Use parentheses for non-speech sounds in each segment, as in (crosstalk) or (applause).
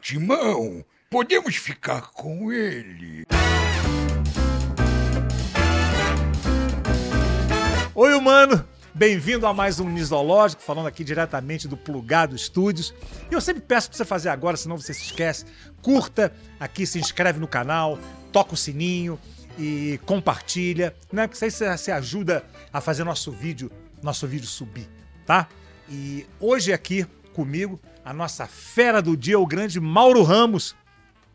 Timão, podemos ficar com ele. Oi, humano! Bem-vindo a mais um Nisológico, falando aqui diretamente do Plugado Estúdios. E eu sempre peço para você fazer agora, senão você se esquece. Curta aqui, se inscreve no canal, toca o sininho e compartilha, né? Porque isso aí você ajuda a fazer nosso vídeo, nosso vídeo subir, tá? E hoje aqui comigo a nossa fera do dia é o grande Mauro Ramos.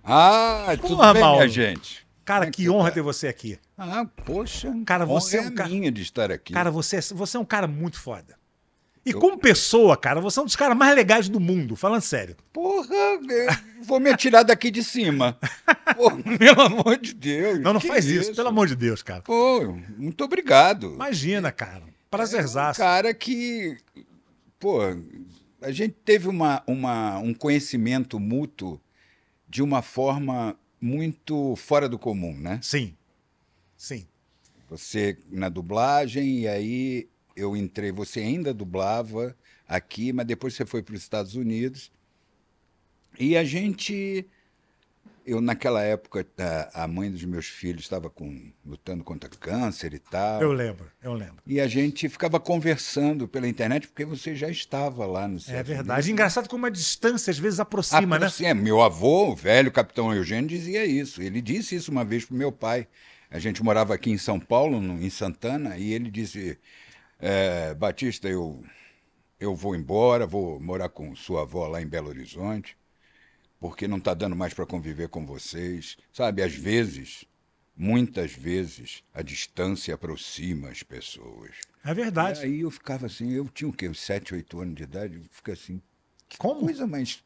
Ah, tudo bem, Mauro. minha gente? Cara, é que honra tá? ter você aqui. Ah, poxa. Cara, você é, é um cara minha de estar aqui. Cara, você, é, você é um cara muito foda. E eu... como pessoa, cara, você é um dos caras mais legais do mundo, falando sério. Porra, vou me atirar daqui de cima. (laughs) Porra, pelo amor de Deus. Não, não faz isso? isso, pelo amor de Deus, cara. Pô, muito obrigado. Imagina, cara. Prazerzaço. É um cara que, pô, a gente teve uma, uma, um conhecimento mútuo de uma forma muito fora do comum, né? Sim. Sim. Você na dublagem, e aí eu entrei. Você ainda dublava aqui, mas depois você foi para os Estados Unidos. E a gente eu naquela época a, mãe dos meus filhos estava com lutando contra câncer e tal. Eu lembro, eu lembro. E a gente ficava conversando pela internet porque você já estava lá no CFD. É verdade. Engraçado como a distância às vezes aproxima, né? aproxima. né? meu avô, o velho capitão Eugênio dizia isso. Ele disse isso uma vez pro meu pai. A gente morava aqui em São Paulo, no, em Santana, e ele disse: é, Batista, eu eu vou embora, vou morar com sua avó lá em Belo Horizonte porque não está dando mais para conviver com vocês. Sabe, às vezes, muitas vezes, a distância aproxima as pessoas. É verdade. E aí eu ficava assim, eu tinha o quê? sete, 7, 8 anos de idade, eu ficava assim, que Como? coisa mais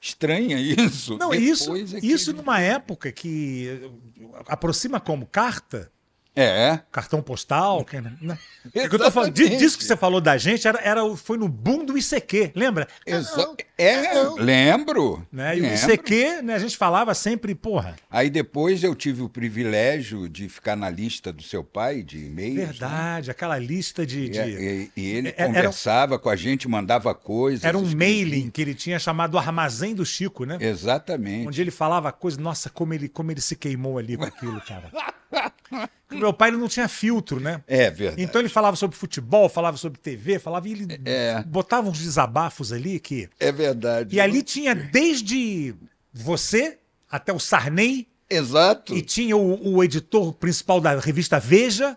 estranha (laughs) isso. Não, Depois isso, é isso numa época que eh, aproxima como carta, é. Cartão postal. Que, né? (laughs) É que eu tô falando, disso que você falou da gente era, era, foi no boom do ICQ, lembra? Exa ah, é, ah, não. lembro. Né? E lembro. o ICQ, né, a gente falava sempre, porra. Aí depois eu tive o privilégio de ficar na lista do seu pai de e-mails. Né? Verdade, né? aquela lista de. de... E, é, e, e, ele é, conversava era, com a gente, mandava coisas. Era um mailing que ele tinha chamado Armazém do Chico, né? Exatamente. Onde ele falava coisas, nossa, como ele, como ele se queimou ali com aquilo, cara. (laughs) meu pai não tinha filtro, né? É verdade. Então ele falava sobre futebol, falava sobre TV, falava e ele é, é. botava uns desabafos ali que. É verdade. E ali tinha desde você até o Sarney. Exato. E tinha o, o editor principal da revista Veja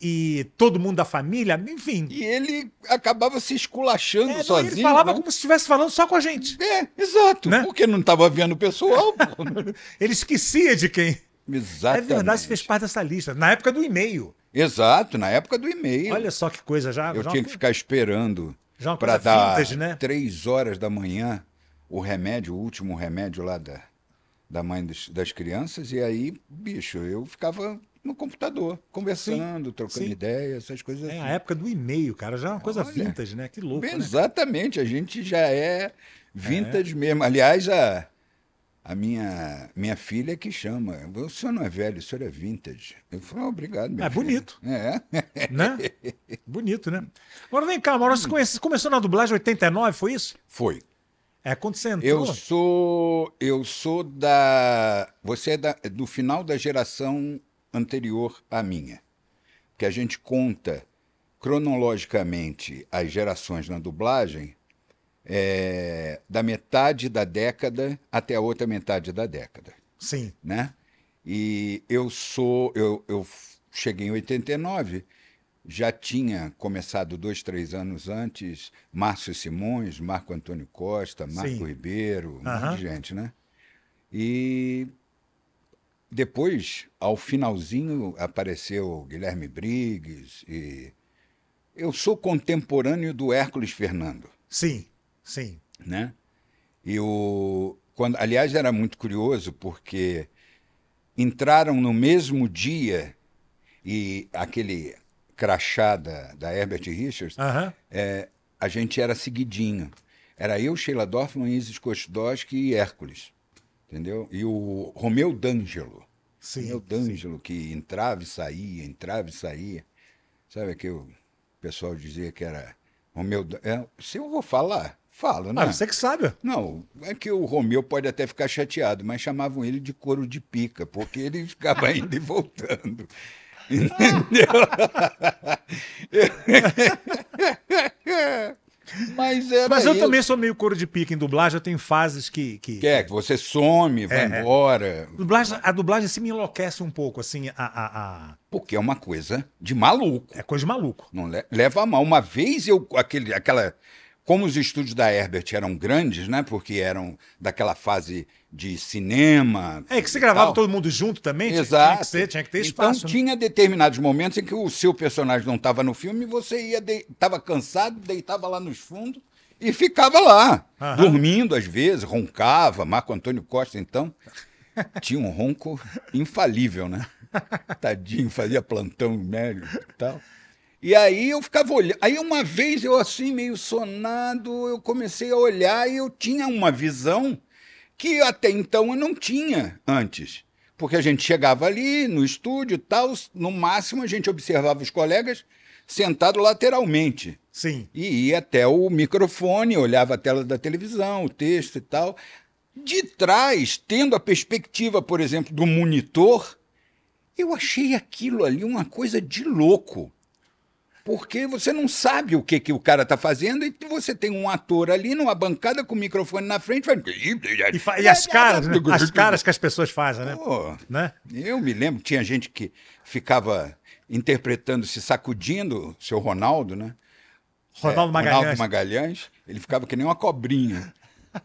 e todo mundo da família, enfim. E ele acabava se esculachando é, sozinho. Ele falava como se estivesse falando só com a gente. É, exato. Né? Porque não estava vendo o pessoal. (laughs) ele esquecia de quem. Exatamente. É verdade, você fez parte dessa lista, na época do e-mail. Exato, na época do e-mail. Olha só que coisa, já. Eu já tinha que ficar esperando para dar vintage, né? três horas da manhã o remédio, o último remédio lá da, da mãe das, das crianças, e aí, bicho, eu ficava no computador, conversando, sim, trocando sim. ideias, essas coisas assim. É a assim. época do e-mail, cara, já é uma coisa Olha, vintage, né? Que louco. Bem, né? Exatamente, a gente já é vintage é. mesmo. Aliás, a, a minha, minha filha que chama. O senhor não é velho, o senhor é vintage. Eu falo, oh, obrigado, meu É bonito. É. (laughs) Né? bonito, né? Agora vem cá, Mauro, você, hum. conhece, começou na dublagem em 89, foi isso? Foi. É, acontecendo. Eu sou, eu sou da... Você é da, do final da geração anterior à minha. que a gente conta cronologicamente as gerações na dublagem é, da metade da década até a outra metade da década. Sim. Né? E eu sou. Eu, eu cheguei em 89, já tinha começado dois, três anos antes Márcio Simões, Marco Antônio Costa, Marco Sim. Ribeiro, um monte de gente, né? E depois, ao finalzinho, apareceu Guilherme Briggs e. Eu sou contemporâneo do Hércules Fernando. Sim. Sim. Né? E o, quando, aliás, era muito curioso porque entraram no mesmo dia e aquele crachá da, Herbert Richards, uh -huh. é, a gente era seguidinho. Era eu, Sheila Dorfman, Isis Kostowski e Hércules. Entendeu? E o Romeu D'Angelo. Sim, Romeu D'Angelo, que entrava e saía, entrava e saía. Sabe que o pessoal dizia que era Romeu... É, se eu vou falar fala ah, né? Ah, você que sabe. Não, é que o Romeu pode até ficar chateado, mas chamavam ele de couro de pica, porque ele (laughs) ficava indo e voltando. (laughs) Entendeu? (laughs) mas, era mas eu isso. também sou meio couro de pica em dublagem, eu tenho fases que. Que, que é, que você some, vai é, é. embora. A dublagem, a dublagem se assim me enlouquece um pouco, assim, a, a, a... Porque é uma coisa de maluco. É coisa de maluco. Não le leva a mal. Uma vez eu. Aquele, aquela como os estúdios da Herbert eram grandes, né? Porque eram daquela fase de cinema. É que você gravava tal. todo mundo junto também? Exato. Tinha que, ser, tinha que ter então, espaço. Então né? tinha determinados momentos em que o seu personagem não estava no filme e você ia estava de... cansado, deitava lá nos fundos e ficava lá, Aham. dormindo às vezes, roncava. Marco Antônio Costa, então, tinha um ronco infalível, né? (laughs) Tadinho, fazia plantão médio e tal. E aí eu ficava olhando. Aí uma vez eu assim, meio sonado, eu comecei a olhar e eu tinha uma visão que até então eu não tinha antes. Porque a gente chegava ali no estúdio tal, no máximo a gente observava os colegas sentado lateralmente. Sim. E ia até o microfone, olhava a tela da televisão, o texto e tal. De trás, tendo a perspectiva, por exemplo, do monitor, eu achei aquilo ali uma coisa de louco porque você não sabe o que, que o cara está fazendo e você tem um ator ali numa bancada com o microfone na frente e, fa... e as caras né? as caras que as pessoas fazem né? Pô, né eu me lembro tinha gente que ficava interpretando se sacudindo seu Ronaldo né Ronaldo é, Magalhães Ronaldo Magalhães ele ficava que nem uma cobrinha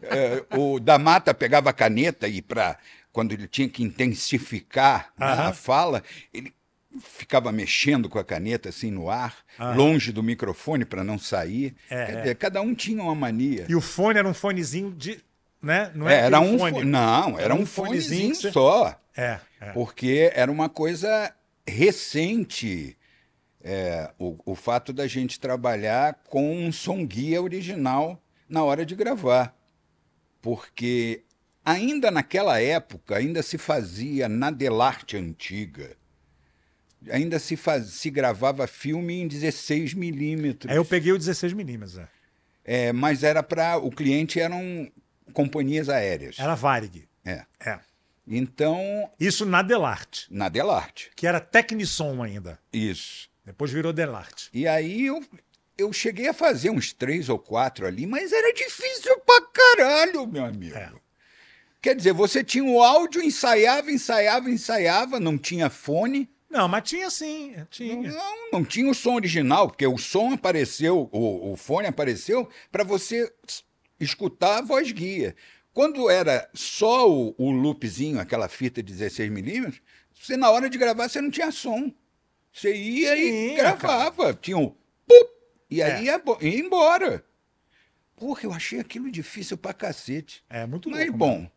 é, o da Mata pegava a caneta e para quando ele tinha que intensificar né, a fala, ele ficava mexendo com a caneta assim no ar, longe do microfone para não sair. É, é. Cada um tinha uma mania. E o fone era um fonezinho de. Né? Não é, era, era um fone. Não, era um, um fonezinho, fonezinho só. É, é, Porque era uma coisa recente é, o, o fato da gente trabalhar com um som guia original na hora de gravar. Porque ainda naquela época, ainda se fazia na Delarte antiga ainda se, faz, se gravava filme em 16 milímetros. É, eu peguei o 16 milímetros, é. é. mas era para... O cliente eram companhias aéreas. Era Varig. É. É. Então... Isso na Delarte. Na Delarte. Que era Tecnisson ainda. Isso. Depois virou Delarte. E aí eu, eu cheguei a fazer uns três ou quatro ali, mas era difícil pra caralho, meu amigo. É. Quer dizer, você tinha o áudio, ensaiava, ensaiava, ensaiava, não tinha fone. Não, mas tinha sim, tinha. Não, não tinha o som original, porque o som apareceu, o, o fone apareceu para você escutar a voz guia. Quando era só o, o loopzinho, aquela fita de 16 milímetros, você na hora de gravar você não tinha som. Você ia sim, e gravava, cara. tinha um pup, e aí é. ia, ia embora. Porra, eu achei aquilo difícil pra cacete. É, muito louco. Mas, bom, mano. Né?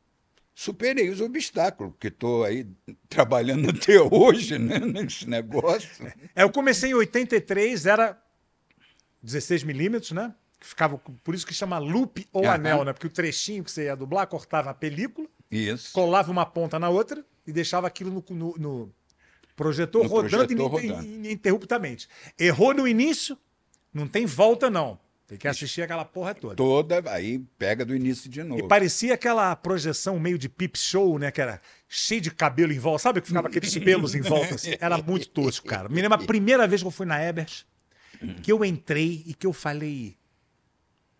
superei os obstáculos, que estou aí trabalhando (laughs) até hoje né, nesse negócio. É, eu comecei em 83, era 16 milímetros, né? Ficava, por isso que chama loop ou anel, né? Porque o trechinho que você ia dublar cortava a película, isso. colava uma ponta na outra e deixava aquilo no, no, no projetor no rodando ininterruptamente. Errou no início, não tem volta não. Tem que assistir aquela porra toda. Toda, aí pega do início de novo. E parecia aquela projeção meio de pip show, né? Que era cheio de cabelo em volta. Sabe que ficava aqueles pelos em volta? Assim? Era muito tosco, cara. Me lembro a primeira vez que eu fui na Ebert, que eu entrei e que eu falei...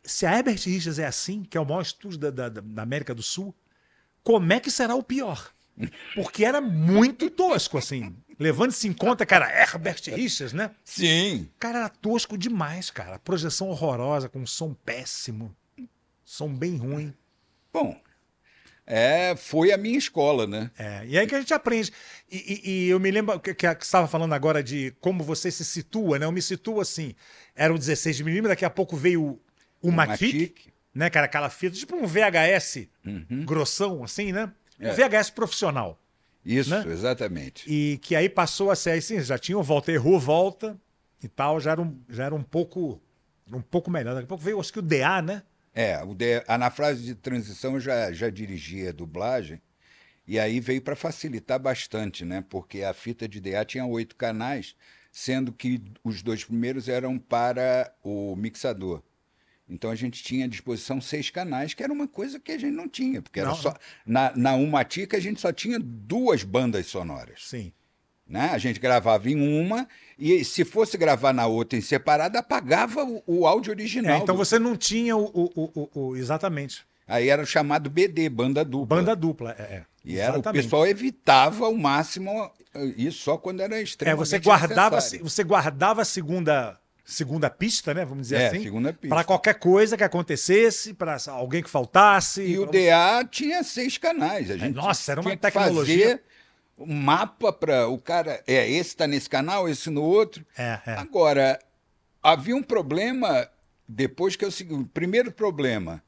Se a Ebert Richards é assim, que é o maior estúdio da, da, da América do Sul, como é que será o pior? Porque era muito tosco, assim. Levando-se em conta, cara, Herbert Richards, né? Sim. Cara, era tosco demais, cara. Projeção horrorosa, com som péssimo. Som bem ruim. Bom, é, foi a minha escola, né? É, e aí que a gente aprende. E, e, e eu me lembro que, que estava falando agora de como você se situa, né? Eu me situo assim. Era o 16mm, daqui a pouco veio o, o Matic, né, cara? Aquela fita, tipo um VHS uhum. grossão, assim, né? Um é. VHS profissional. Isso, né? exatamente. E que aí passou a ser assim, já tinha o Walter Rua volta e tal, já era um, já era um pouco um pouco melhor. Daqui a pouco veio, acho que o DA, né? É, o DA, na frase de transição eu já, já dirigia a dublagem, e aí veio para facilitar bastante, né? Porque a fita de DA tinha oito canais, sendo que os dois primeiros eram para o mixador. Então a gente tinha à disposição seis canais, que era uma coisa que a gente não tinha, porque não. era só na, na Umatica a gente só tinha duas bandas sonoras. Sim. Né? A gente gravava em uma e se fosse gravar na outra em separada, apagava o, o áudio é, original. É, então do... você não tinha o, o, o, Exatamente. Aí era o chamado BD, banda dupla. Banda dupla, é. é. E era, o pessoal evitava ao máximo isso só quando era extremamente É, você guardava, você guardava a segunda segunda pista, né? Vamos dizer é, assim. segunda pista. Para qualquer coisa que acontecesse, para alguém que faltasse. E o você... DA tinha seis canais. A é, gente Nossa, era uma tecnologia. Fazer um mapa para o cara. É, esse está nesse canal, esse no outro. É, é. Agora, havia um problema depois que eu segui. O primeiro problema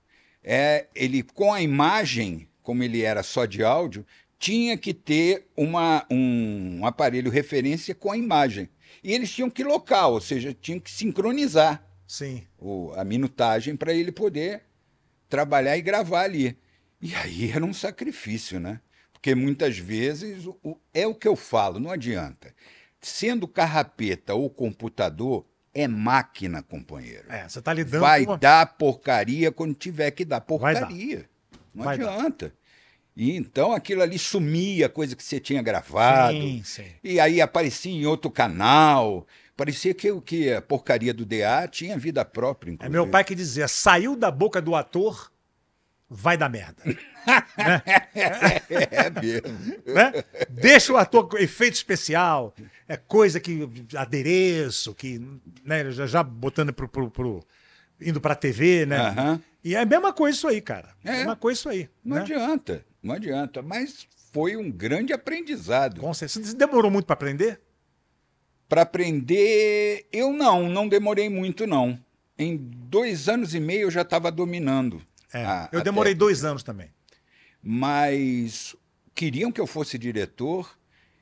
é ele, com a imagem, como ele era só de áudio, tinha que ter uma, um aparelho referência com a imagem. E eles tinham que local, ou seja, tinham que sincronizar Sim. O, a minutagem para ele poder trabalhar e gravar ali. E aí era um sacrifício, né? Porque muitas vezes o, o, é o que eu falo, não adianta. Sendo carrapeta ou computador, é máquina, companheiro. É, você está lidando Vai com uma... dar porcaria quando tiver que dar porcaria. Dar. Não Vai adianta. Dar. E então aquilo ali sumia, coisa que você tinha gravado. Sim, sim. E aí aparecia em outro canal. Parecia que, que a porcaria do DA tinha vida própria, inclusive. É meu pai que dizia, saiu da boca do ator, vai dar merda. (laughs) né? É mesmo. Né? Deixa o ator com efeito especial, é coisa que adereço, que né, já, já botando pro, pro, pro indo pra TV, né? Uhum. E é a mesma coisa isso aí, cara. É, é. Mesma coisa isso aí. Não né? adianta, não adianta. Mas foi um grande aprendizado. Com certeza. demorou muito para aprender? Para aprender, eu não, não demorei muito, não. Em dois anos e meio eu já estava dominando. É, a, eu demorei dois anos também. Mas queriam que eu fosse diretor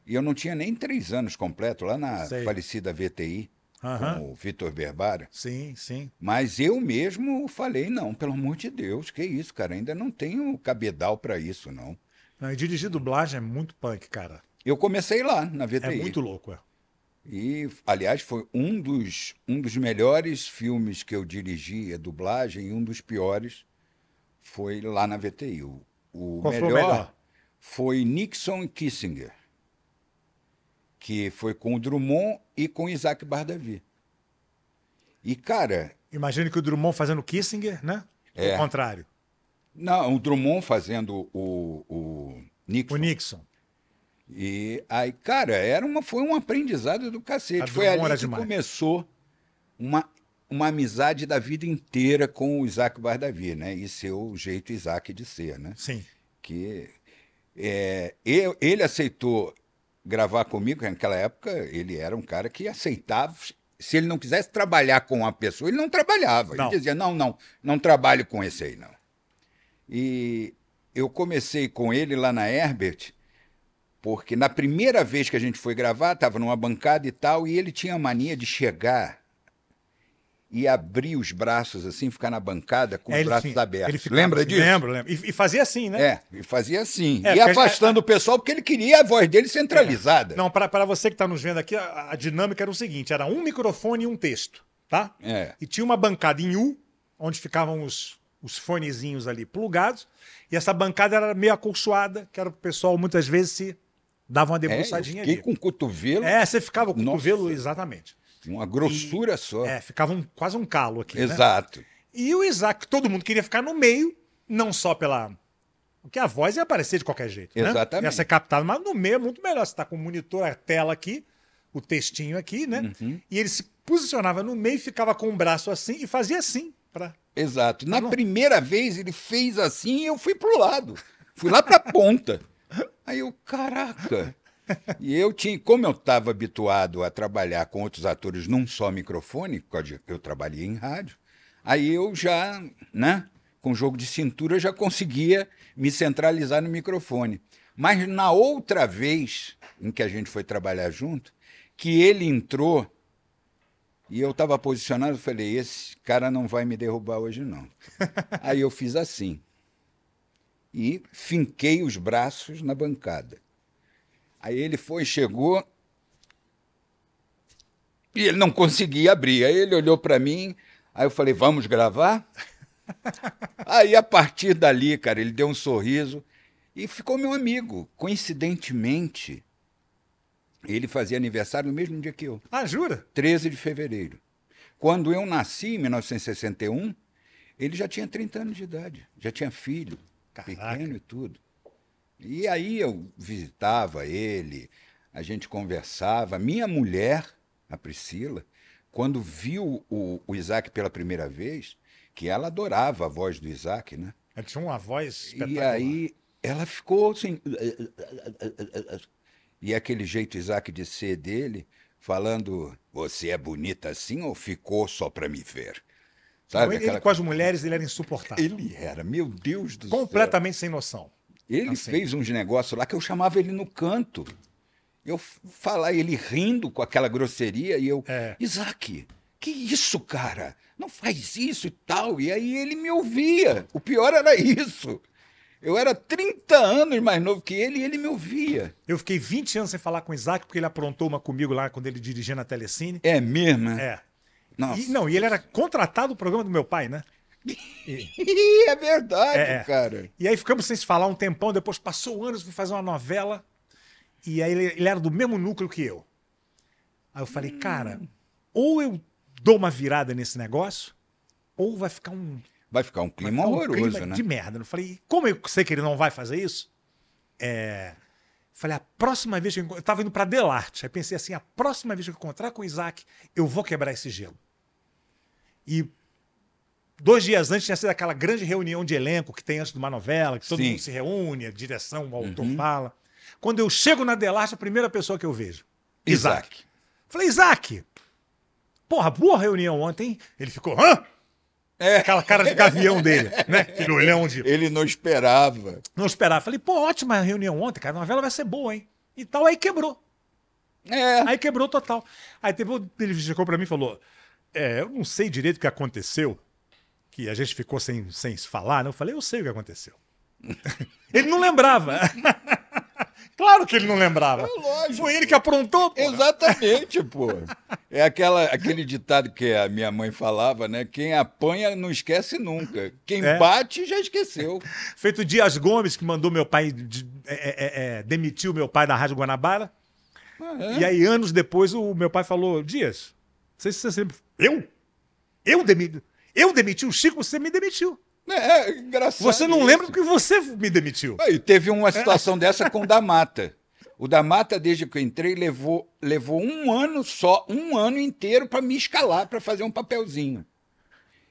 e eu não tinha nem três anos completo lá na Sei. falecida VTI. Uhum. com o Vitor Berbara. Sim, sim. Mas eu mesmo falei, não, pelo amor de Deus, que isso, cara, ainda não tenho cabedal para isso, não. não e dirigir dublagem é muito punk, cara. Eu comecei lá, na VTI. É muito louco, é. E, aliás, foi um dos, um dos melhores filmes que eu dirigi, a é dublagem, e um dos piores foi lá na VTI. O, o melhor, foi o melhor foi Nixon Kissinger que foi com o Drummond e com Isaac Bardavi. E, cara. imagine que o Drummond fazendo Kissinger, né? É. O contrário. Não, o Drummond fazendo o, o Nixon. O Nixon. E aí, cara, era uma, foi um aprendizado do cacete. A foi ali que demais. começou uma, uma amizade da vida inteira com o Isaac Bardavi, né? E seu jeito Isaac de ser, né? Sim. Que é, ele aceitou gravar comigo, naquela época ele era um cara que aceitava. Se ele não quisesse trabalhar com uma pessoa, ele não trabalhava. Não. Ele dizia: não, não, não trabalho com esse aí, não. E eu comecei com ele lá na Herbert, porque na primeira vez que a gente foi gravar, estava numa bancada e tal, e ele tinha a mania de chegar e abrir os braços assim, ficar na bancada com é, os braços abertos. Ficava, lembra assim, disso? Lembro, lembro. E, e, fazia assim, né? É, e fazia assim. É, e afastando o pessoal, porque ele queria a voz dele centralizada. É. Não, para você que está nos vendo aqui, a, a, dinâmica era o seguinte: era um microfone e um texto, tá? É. E tinha uma bancada em U, onde ficavam os, os fonezinhos ali plugados, e essa bancada era meio acolchoada, que era o pessoal muitas vezes se dava uma debruçadinha é, eu fiquei ali. com o cotovelo. É, você ficava com o cotovelo, exatamente. Uma grossura e, só. É, ficava um, quase um calo aqui. Né? Exato. Né? E o Isaac, todo mundo queria ficar no meio, não só pela. Porque a voz ia aparecer de qualquer jeito. Né? Exatamente. Né? Ia ser captada, mas no meio é muito melhor. Você está com o monitor, a tela aqui, o textinho aqui, né? Uhum. E ele se posicionava no meio, ficava com o braço assim e fazia assim. Pra... Exato. Na tá primeira vez ele fez assim e eu fui pro lado. Fui lá pra ponta. (laughs) Aí eu, caraca, e eu tinha, como eu estava habituado a trabalhar com outros atores num só microfone, porque eu trabalhei em rádio, aí eu já, né, com jogo de cintura, já conseguia me centralizar no microfone. Mas na outra vez em que a gente foi trabalhar junto, que ele entrou e eu estava posicionado, eu falei: esse cara não vai me derrubar hoje, não. Aí eu fiz assim e finquei os braços na bancada. Aí ele foi, chegou e ele não conseguia abrir. Aí ele olhou para mim, aí eu falei: Vamos gravar? (laughs) aí a partir dali, cara, ele deu um sorriso e ficou meu amigo. Coincidentemente, ele fazia aniversário no mesmo dia que eu. Ah, jura? 13 de fevereiro. Quando eu nasci, em 1961, ele já tinha 30 anos de idade, já tinha filho, Caraca. pequeno e tudo. E aí eu visitava ele, a gente conversava. Minha mulher, a Priscila, quando viu o, o Isaac pela primeira vez, que ela adorava a voz do Isaac, né? Ela tinha uma voz espetacular. E aí ela ficou assim. E aquele jeito Isaac de ser dele, falando: Você é bonita assim ou ficou só para me ver? Sabe, ele, aquela... ele com as mulheres ele era insuportável. Ele era, meu Deus do Completamente céu. Completamente sem noção. Ele assim. fez uns negócios lá que eu chamava ele no canto. Eu falar ele rindo com aquela grosseria e eu, é. Isaac, que isso, cara? Não faz isso e tal. E aí ele me ouvia. O pior era isso. Eu era 30 anos mais novo que ele e ele me ouvia. Eu fiquei 20 anos sem falar com o Isaac, porque ele aprontou uma comigo lá quando ele dirigia na Telecine. É mesmo? Né? É. Nossa. E, não, e ele era contratado do programa do meu pai, né? E... (laughs) é verdade, é. cara. E aí ficamos sem se falar um tempão, depois passou anos, fui fazer uma novela, e aí ele, ele era do mesmo núcleo que eu. Aí eu falei, hum. cara, ou eu dou uma virada nesse negócio, ou vai ficar um. Vai ficar um clima ficar horroroso, um clima né? De merda. Eu falei, como eu sei que ele não vai fazer isso? É. Falei, a próxima vez que eu, eu tava indo para Delarte, aí pensei assim, a próxima vez que eu encontrar com o Isaac, eu vou quebrar esse gelo. E Dois dias antes tinha sido aquela grande reunião de elenco que tem antes de uma novela, que todo Sim. mundo se reúne, a direção, o autor uhum. fala. Quando eu chego na Delarte, a primeira pessoa que eu vejo, Isaac. Isaac. Falei, Isaac, porra, boa reunião ontem. Hein? Ele ficou, hã? É. Aquela cara de gavião dele, né? Aquele olhão de. Ele não esperava. Não esperava. Falei, pô, ótima reunião ontem, cara. A novela vai ser boa, hein? E tal, aí quebrou. É. Aí quebrou total. Aí teve, ele chegou pra mim e falou: é, eu não sei direito o que aconteceu, que a gente ficou sem, sem falar, né? eu falei, eu sei o que aconteceu. (laughs) ele não lembrava. (laughs) claro que ele não lembrava. É Foi ele que aprontou, pô. Exatamente, pô. É aquela, aquele ditado que a minha mãe falava, né? Quem apanha não esquece nunca. Quem é. bate já esqueceu. (laughs) Feito Dias Gomes, que mandou meu pai, de, é, é, é, é demitiu meu pai da Rádio Guanabara. Ah, é? e aí, anos depois, o meu pai falou: Dias, sei se você sempre. Eu? Eu demiti. Eu demiti o Chico, você me demitiu. É, é engraçado. Você não isso. lembra que você me demitiu. Aí e teve uma situação é. dessa com o da Mata. O da Mata, desde que eu entrei, levou, levou um ano só, um ano inteiro para me escalar, para fazer um papelzinho.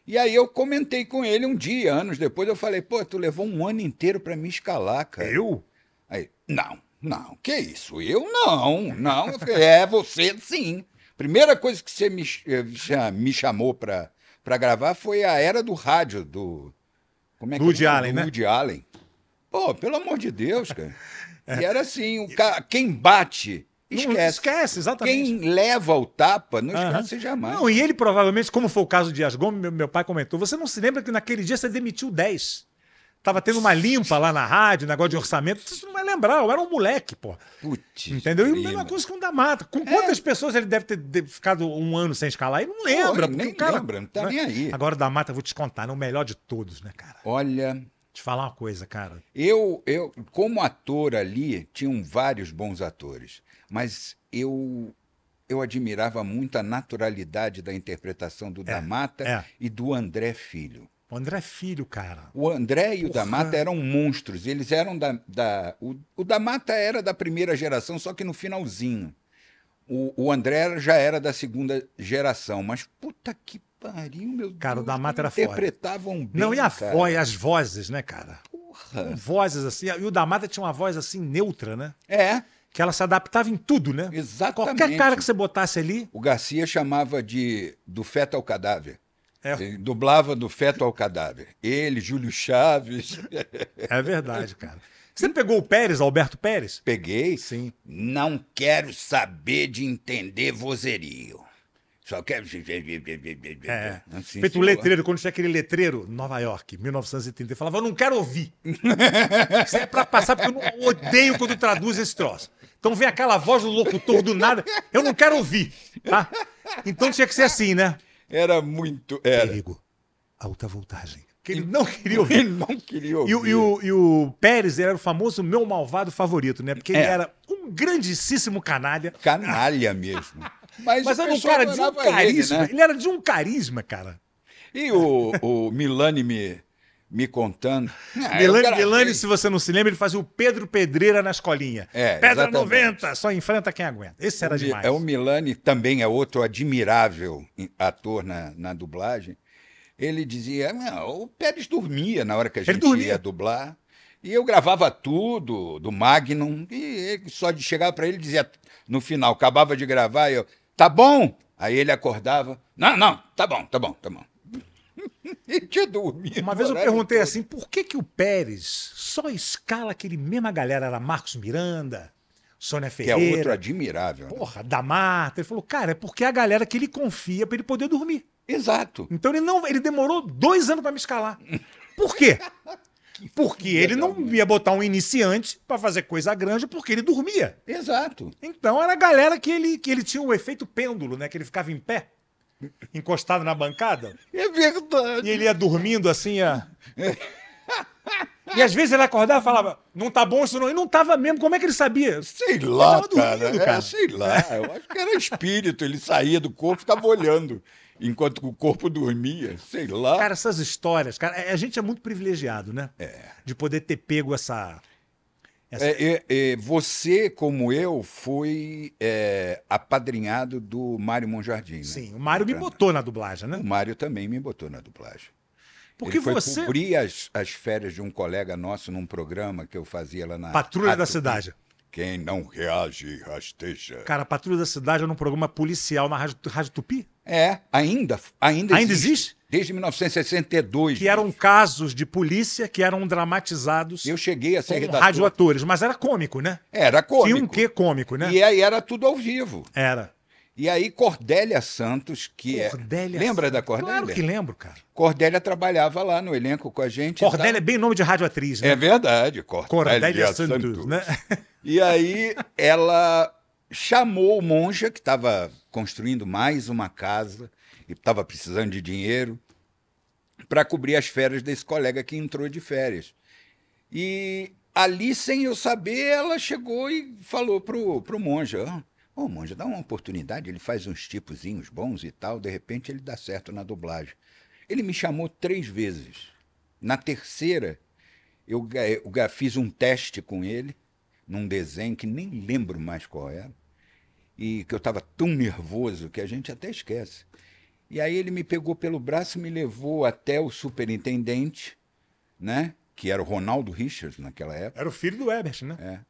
E aí eu comentei com ele um dia, anos depois, eu falei, pô, tu levou um ano inteiro para me escalar, cara. Eu? Aí, não, não, que isso? Eu não, não. Eu falei, é, você sim. Primeira coisa que você me, eh, me chamou para para gravar foi a era do rádio do. Como é que é? Allen, do né? Allen. Pô, pelo amor de Deus, cara. (laughs) É. E era assim, o ca... quem bate Esquece. Não esquece, exatamente. Quem leva o tapa não esquece jamais. Não, e ele provavelmente, como foi o caso de Dias Gomes, meu, meu pai comentou, você não se lembra que naquele dia você demitiu 10. Tava tendo uma limpa lá na rádio, negócio de orçamento. Você não vai lembrar, eu era um moleque, pô. Putz. Entendeu? E a mesma coisa com o Damata Com é. quantas pessoas ele deve ter ficado um ano sem escalar? e não lembra. Pô, nem cara, lembra, não tá é nem aí. Agora o da eu vou te contar, é o melhor de todos, né, cara? Olha. Te falar uma coisa, cara. Eu, eu, como ator ali, tinham vários bons atores, mas eu eu admirava muito a naturalidade da interpretação do é, é. e do André Filho. O André é Filho, cara. O André e Porra. o Damata eram monstros. Eles eram da. da o, o era da primeira geração, só que no finalzinho. O, o André já era da segunda geração, mas puta que pariu, meu Cara, Deus, o Damata era foda. Interpretavam bem. Não, e a cara. as vozes, né, cara? Porra. Com vozes assim. E o Damata tinha uma voz assim neutra, né? É. Que ela se adaptava em tudo, né? Exatamente. Qualquer cara que você botasse ali. O Garcia chamava de do feto ao cadáver. É. dublava do feto ao cadáver. Ele, Júlio Chaves. É verdade, cara. Você pegou o Pérez, Alberto Pérez? Peguei. Sim. Não quero saber de entender vozerio. Só quero. É. Assim, Feito um letreiro, quando tinha aquele letreiro, Nova York, 1930. Eu falava, eu não quero ouvir. Isso é pra passar, porque eu odeio quando traduz esse troço. Então vem aquela voz do locutor do nada, eu não quero ouvir. Tá? Então tinha que ser assim, né? Era muito. Era. Perigo. Alta voltagem. Que ele não queria (laughs) ouvir. Ele não queria ouvir. E, e, o, e o Pérez era o famoso meu malvado favorito, né? Porque é. ele era um grandíssimo canalha. Canalha mesmo. (laughs) Mas, Mas era um cara de um carisma. Ele, né? ele, era de um carisma, cara. E o, o Milani me me contando. Ah, Milani, Milani se você não se lembra, ele fazia o Pedro Pedreira na escolinha. É, Pedra exatamente. 90, só enfrenta quem aguenta. Esse era o, demais. É, o Milani também é outro admirável ator na, na dublagem. Ele dizia, o Pérez dormia na hora que a gente ia dublar. E eu gravava tudo do Magnum, e ele só de chegar para ele dizia, no final, acabava de gravar, eu, tá bom? Aí ele acordava, não, não, tá bom, tá bom, tá bom. (laughs) E tinha dormido. Uma vez eu perguntei todo. assim, por que que o Pérez só escala aquele mesma galera? Era Marcos Miranda, Sônia Ferreira. Que é outro admirável. Né? Porra, da Marta. Ele falou, cara, é porque é a galera que ele confia para ele poder dormir. Exato. Então ele não, ele demorou dois anos para me escalar. Por quê? (laughs) Porque ele não ia botar um iniciante para fazer coisa grande porque ele dormia. Exato. Então era a galera que ele, que ele tinha o efeito pêndulo, né? Que ele ficava em pé encostado na bancada. É verdade. E ele ia dormindo assim, ó. E às vezes ele acordava e falava, não tá bom isso não. E não tava mesmo, como é que ele sabia? Sei lá, cara, dormindo, cara. É, sei lá, eu acho que era espírito, ele saía do corpo e ficava olhando enquanto o corpo dormia, sei lá. Cara, essas histórias, cara, é, a gente é muito privilegiado, né? É. De poder ter pego essa essa... É, é, é, você, como eu, foi é, apadrinhado do Mário Monjardim. Né? Sim, o Mário me botou na dublagem, né? O Mário também me botou na dublagem. Porque Ele foi você. cobrir as, as férias de um colega nosso num programa que eu fazia lá na. Patrulha Atro... da Cidade. Quem não reage, rasteja. Cara, Patrulha da Cidade era é um programa policial na Rádio, Rádio Tupi? É, ainda, ainda, ainda existe. existe? desde 1962. Que eram casos de polícia que eram dramatizados. Eu cheguei a ser redator. Radioatores, mas era cômico, né? Era cômico. Tinha um quê cômico, né? E aí era tudo ao vivo. Era. E aí Cordélia Santos, que é- Cordélia é. Lembra da Cordélia? Claro que lembro, cara. Cordélia trabalhava lá no elenco com a gente. Cordélia é bem nome de radioatriz, né? É verdade, Cordélia, Cordélia Santos, Santos. Né? (laughs) E aí ela chamou o monja, que estava construindo mais uma casa, e estava precisando de dinheiro para cobrir as férias desse colega que entrou de férias. E ali, sem eu saber, ela chegou e falou pro, pro monja: ah, Ô oh, monja, dá uma oportunidade, ele faz uns tipozinhos bons e tal, de repente ele dá certo na dublagem. Ele me chamou três vezes. Na terceira, eu, eu fiz um teste com ele, num desenho que nem lembro mais qual era, e que eu estava tão nervoso que a gente até esquece. E aí ele me pegou pelo braço e me levou até o superintendente, né? Que era o Ronaldo Richards naquela época. Era o filho do Ebert, né? É.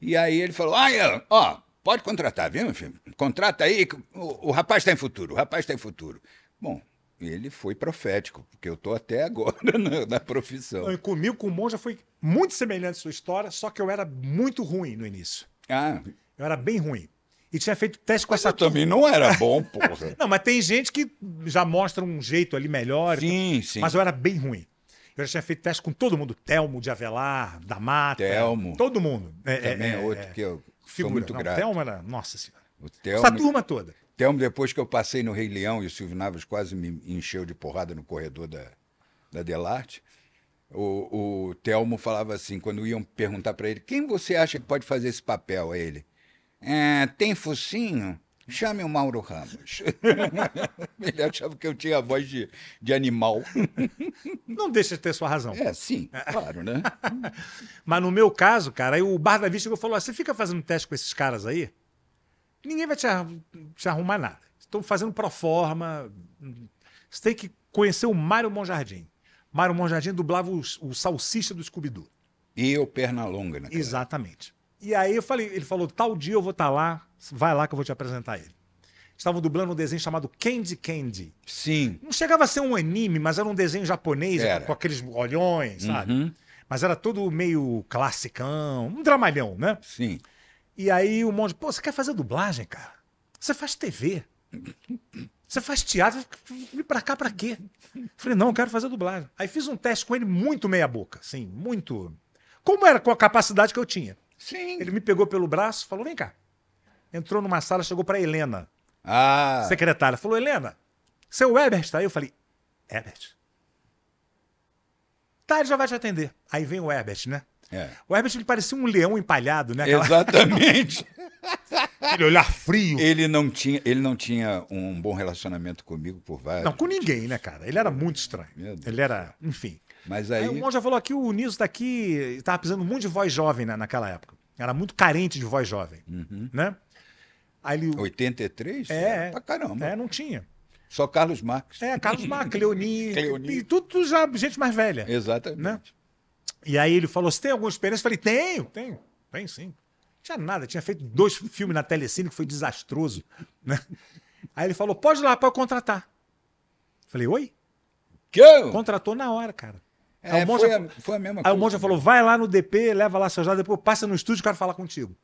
E aí ele falou: Ah, ó, pode contratar, viu, meu filho? Contrata aí, o, o rapaz tem em futuro, o rapaz tem em futuro. Bom, ele foi profético, porque eu tô até agora (laughs) na, na profissão. Não, comigo, com o Monja, foi muito semelhante a sua história, só que eu era muito ruim no início. Ah. Eu era bem ruim e tinha feito teste com mas essa. Eu também não era bom, porra. (laughs) não, mas tem gente que já mostra um jeito ali melhor. Sim, sim. Mas eu era bem ruim. Eu já tinha feito teste com todo mundo. Telmo de Avelar, da Mata. Telmo. Todo mundo. É, é também é, é outro é. que eu figura. muito não, grato. Telmo era, nossa senhora. O Telmo, Essa turma toda. Telmo, depois que eu passei no Rei Leão e o Silvio Navas quase me encheu de porrada no corredor da, da Delarte, o, o Telmo falava assim, quando iam perguntar para ele, quem você acha que pode fazer esse papel? A ele, é, tem focinho? Chame o Mauro Ramos. (laughs) Ele achava que eu tinha a voz de, de animal. (laughs) Não deixa de ter sua razão. É, sim, claro, né? (laughs) Mas no meu caso, cara, aí o Bar da Vista falou: ah, você fica fazendo teste com esses caras aí, ninguém vai te, ar te arrumar nada. Estão fazendo pro forma. Você tem que conhecer o Mário Monjardim. Mário Monjardim dublava o, o Salsicha do Scooby-Doo. E o Pernalonga, né? Exatamente. E aí eu falei, ele falou, tal dia eu vou estar tá lá, vai lá que eu vou te apresentar ele. Estavam dublando um desenho chamado Candy Candy. Sim. Não chegava a ser um anime, mas era um desenho japonês, era. com aqueles olhões, sabe? Uhum. Mas era todo meio classicão, um dramalhão, né? Sim. E aí o um monte, pô, você quer fazer dublagem, cara? Você faz TV. Você faz teatro, vim pra cá pra quê? Falei, não, eu quero fazer dublagem. Aí fiz um teste com ele muito meia boca, assim, muito. Como era com a capacidade que eu tinha. Sim. Ele me pegou pelo braço, falou: vem cá. Entrou numa sala, chegou para Helena, ah. secretária. Falou: Helena, seu Ebert está aí? Eu falei: Ebert. Tá, ele já vai te atender. Aí vem o Herbert, né? É. O Herbert ele parecia um leão empalhado, né? Aquela... Exatamente. (laughs) Aquele olhar frio. Ele não, tinha, ele não tinha um bom relacionamento comigo por vários. Não, com ninguém, né, cara? Ele era muito estranho. Ele era, enfim. Mas aí... aí o Mon já falou aqui, o Niso tá aqui, tava precisando muito de voz jovem né, naquela época. Era muito carente de voz jovem, uhum. né? Aí ele... 83? É, é. Pra caramba. É, não tinha. Só Carlos Marques. É, Carlos Marques, (laughs) Cleoni, E tudo já gente mais velha. Né? Exatamente. Né? E aí ele falou: Você tem alguma experiência? Eu falei: Tenho, tenho, tenho sim. Não tinha nada, tinha feito dois filmes na Telecine que foi desastroso. (laughs) Né? Aí ele falou: Pode ir lá, pode contratar. Eu falei: Oi? Que? Contratou na hora, cara. É, aí o Monja, foi, a, foi a mesma aí coisa. Aí o Monja né? falou: vai lá no DP, leva lá seus dados, depois passa no estúdio, quero falar contigo.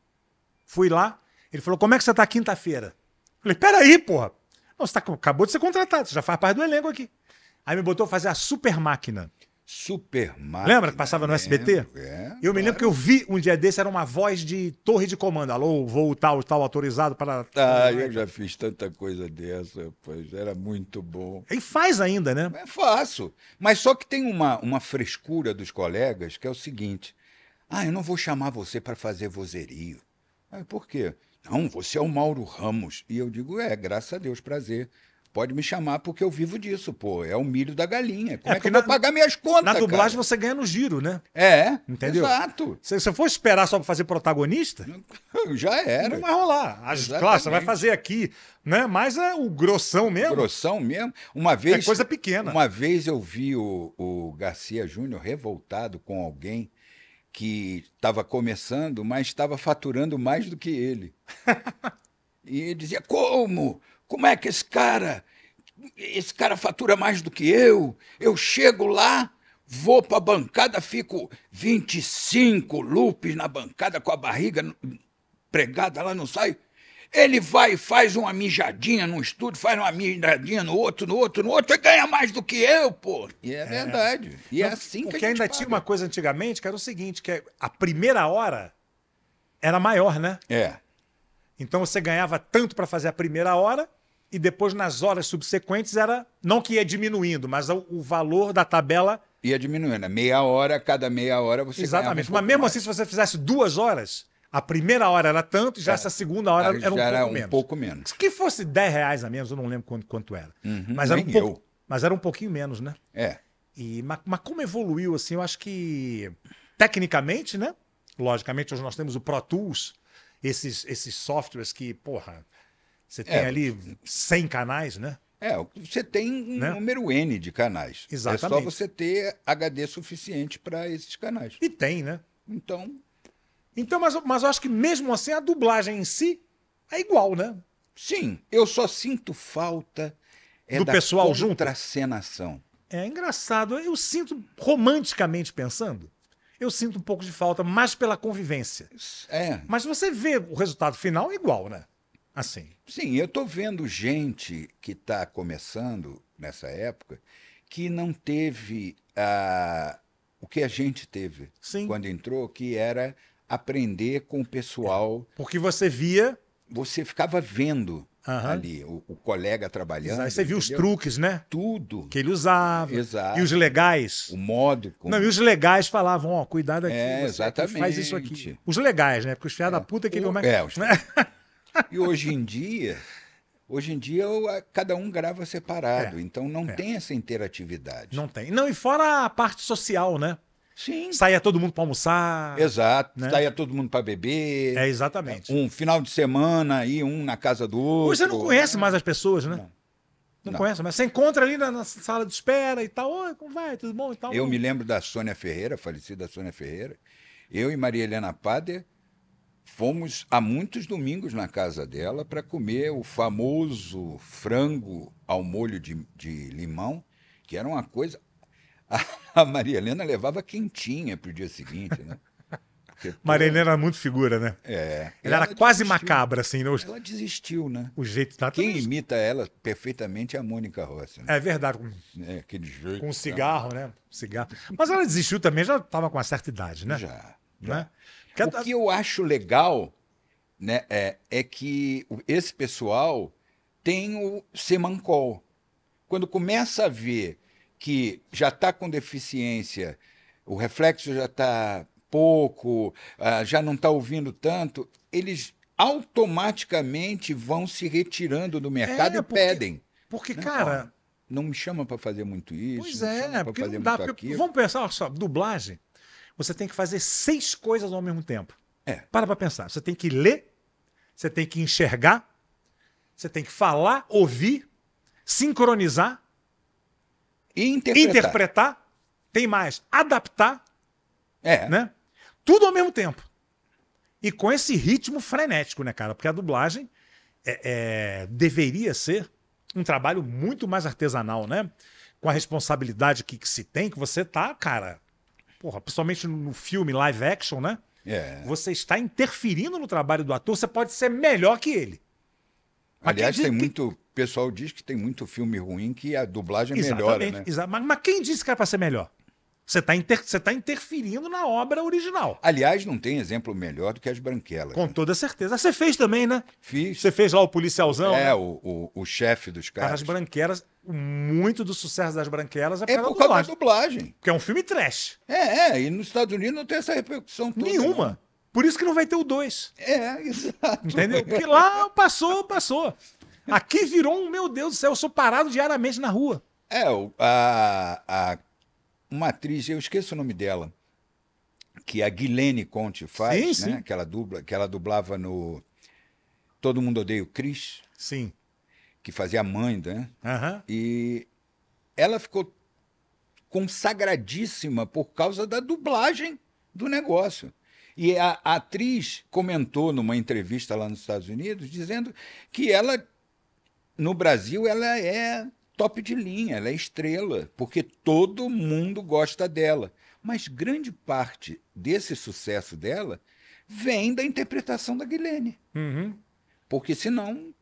Fui lá, ele falou: como é que você tá quinta-feira? Falei: peraí, porra. Não, você tá, acabou de ser contratado, você já faz parte do elenco aqui. Aí me botou fazer a super máquina. Superman. Lembra que passava no SBT? É, eu claro. me lembro que eu vi um dia desse, era uma voz de torre de comando. Alô, vou tal, tal, autorizado para. Ah, eu já fiz tanta coisa dessa, pois era muito bom. E faz ainda, né? É fácil. Mas só que tem uma, uma frescura dos colegas que é o seguinte: ah, eu não vou chamar você para fazer vozerio. Ah, por quê? Não, você é o Mauro Ramos. E eu digo, é, graças a Deus, prazer. Pode me chamar porque eu vivo disso, pô. É o milho da galinha. Como é, é que eu na, vou pagar minhas contas? Na dublagem cara? você ganha no giro, né? É. Entendeu? Exato. Se você for esperar só pra fazer protagonista. (laughs) Já era. Não vai rolar. As Exatamente. você vai fazer aqui, né? Mas é o grossão mesmo. grossão mesmo. Uma vez. É coisa pequena. Uma vez eu vi o, o Garcia Júnior revoltado com alguém que estava começando, mas estava faturando mais do que ele. (laughs) E ele dizia: Como? Como é que esse cara, esse cara fatura mais do que eu? Eu chego lá, vou para a bancada, fico 25 loops na bancada com a barriga pregada lá, não saio. Ele vai e faz uma mijadinha num estúdio, faz uma mijadinha no outro, no outro, no outro, e ganha mais do que eu, pô. E é, é. verdade. E não, é assim que a gente Porque ainda paga. tinha uma coisa antigamente que era o seguinte, que é, a primeira hora era maior, né? É. Então você ganhava tanto para fazer a primeira hora e depois nas horas subsequentes era, não que ia diminuindo, mas o, o valor da tabela... Ia diminuindo, né? meia hora, cada meia hora você Exatamente, um mas mesmo mais. assim se você fizesse duas horas, a primeira hora era tanto, já é. essa segunda hora era, era um, pouco, era um menos. pouco menos. Se que fosse 10 reais a menos, eu não lembro quanto, quanto era. Uhum, mas, era um pouco, mas era um pouquinho menos, né? É. E, mas, mas como evoluiu, assim, eu acho que tecnicamente, né? Logicamente, hoje nós temos o Pro Tools, esses, esses softwares que, porra, você é. tem é, ali 100 canais, né? É, você tem um né? número N de canais. Exatamente. É só você ter HD suficiente para esses canais. E tem, né? Então. Então, mas, mas eu acho que mesmo assim a dublagem em si é igual, né? Sim, eu só sinto falta é do da pessoal junto. cenação. É engraçado, eu sinto romanticamente pensando, eu sinto um pouco de falta mais pela convivência. É. Mas você vê o resultado final igual, né? assim. Sim, eu estou vendo gente que está começando nessa época que não teve a, ah, o que a gente teve Sim. quando entrou, que era aprender com o pessoal. É, porque você via. Você ficava vendo. Uhum. ali, o, o, colega trabalhando. Aí você viu entendeu? os truques, né? Tudo. Que ele usava. Exato. E os legais. O modo como... Não, e os legais falavam, ó, oh, cuidado aqui. É, exatamente. faz isso aqui. Os legais, né? Porque os fiados é. da puta é que... O... Não... É, os... (laughs) Né? E hoje em dia, hoje em dia cada um grava separado, é, então não é. tem essa interatividade. Não tem. Não, e fora a parte social, né? Sim. Saia todo mundo para almoçar. Exato. Né? Saia todo mundo para beber. É, exatamente. Um final de semana aí, um na casa do outro. Você não conhece mais as pessoas, né? Não. Não, não. conhece, mas você encontra ali na, na, sala de espera e tal. Oi, como vai? Tudo bom e tal? Eu me lembro da Sônia Ferreira, falecida Sônia Ferreira. Eu e Maria Helena Pader fomos há muitos domingos na casa dela para comer o famoso frango ao molho de, de limão, que era uma coisa. (laughs) A Maria Helena levava quentinha para o dia seguinte, né? Maria Helena era muito figura, né? É. Ela, ela era quase desistiu. macabra, assim. Né? Ela desistiu, né? O jeito da Quem é imita ela perfeitamente é a Mônica Rossi. Né? É verdade. Com, é, aquele jeito. Com cigarro, tá? né? Cigarro. Mas ela desistiu também, já estava com uma certa idade, né? Já. É? já. Né? O que eu acho legal né, é, é que esse pessoal tem o semancol. Quando começa a ver que já está com deficiência, o reflexo já está pouco, ah, já não está ouvindo tanto, eles automaticamente vão se retirando do mercado é, e porque, pedem. Porque, né? cara. não me chama para fazer muito isso. Pois é, porque não dá. Porque, vamos pensar, olha só, dublagem você tem que fazer seis coisas ao mesmo tempo. É. Para pra pensar. Você tem que ler, você tem que enxergar, você tem que falar, ouvir, sincronizar, interpretar. interpretar tem mais, adaptar. É. Né? Tudo ao mesmo tempo. E com esse ritmo frenético, né, cara? Porque a dublagem é, é, deveria ser um trabalho muito mais artesanal, né? Com a responsabilidade que, que se tem, que você tá, cara, porra, principalmente no filme live action, né? É. Você está interferindo no trabalho do ator, você pode ser melhor que ele. Mas Aliás, tem que... muito. O pessoal diz que tem muito filme ruim que a dublagem Exatamente. melhora, né? Exato. Mas, mas quem disse que era para ser melhor? Você está inter... tá interferindo na obra original. Aliás, não tem exemplo melhor do que as branquelas. Com né? toda certeza. Você fez também, né? Fiz. Você fez lá o policialzão. É, né? o, o, o, chefe dos caras. As branquelas, muito do sucesso das branquelas é, é por causa da dublagem. Porque é um filme trash. É, é. E nos Estados Unidos não tem essa repercussão toda. Nenhuma. Não. Por isso que não vai ter o 2. É, (laughs) exato. Entendeu? Porque lá passou, passou. Aqui virou um, meu Deus do céu, eu sou parado diariamente na rua. É, a, a uma atriz, eu esqueço o nome dela, que a Guilene Conte faz, sim, né? Sim. Que, ela dubla, que ela dublava no Todo Mundo Odeia o Cris. Sim. Que fazia a mãe, né? Uhum. E ela ficou consagradíssima por causa da dublagem do negócio. E a, a, atriz comentou numa entrevista lá nos Estados Unidos dizendo que ela, no Brasil, ela é top de linha, ela é estrela, porque todo mundo gosta dela. Mas grande parte desse sucesso dela vem da interpretação da Guilene, Uhum. Porque senão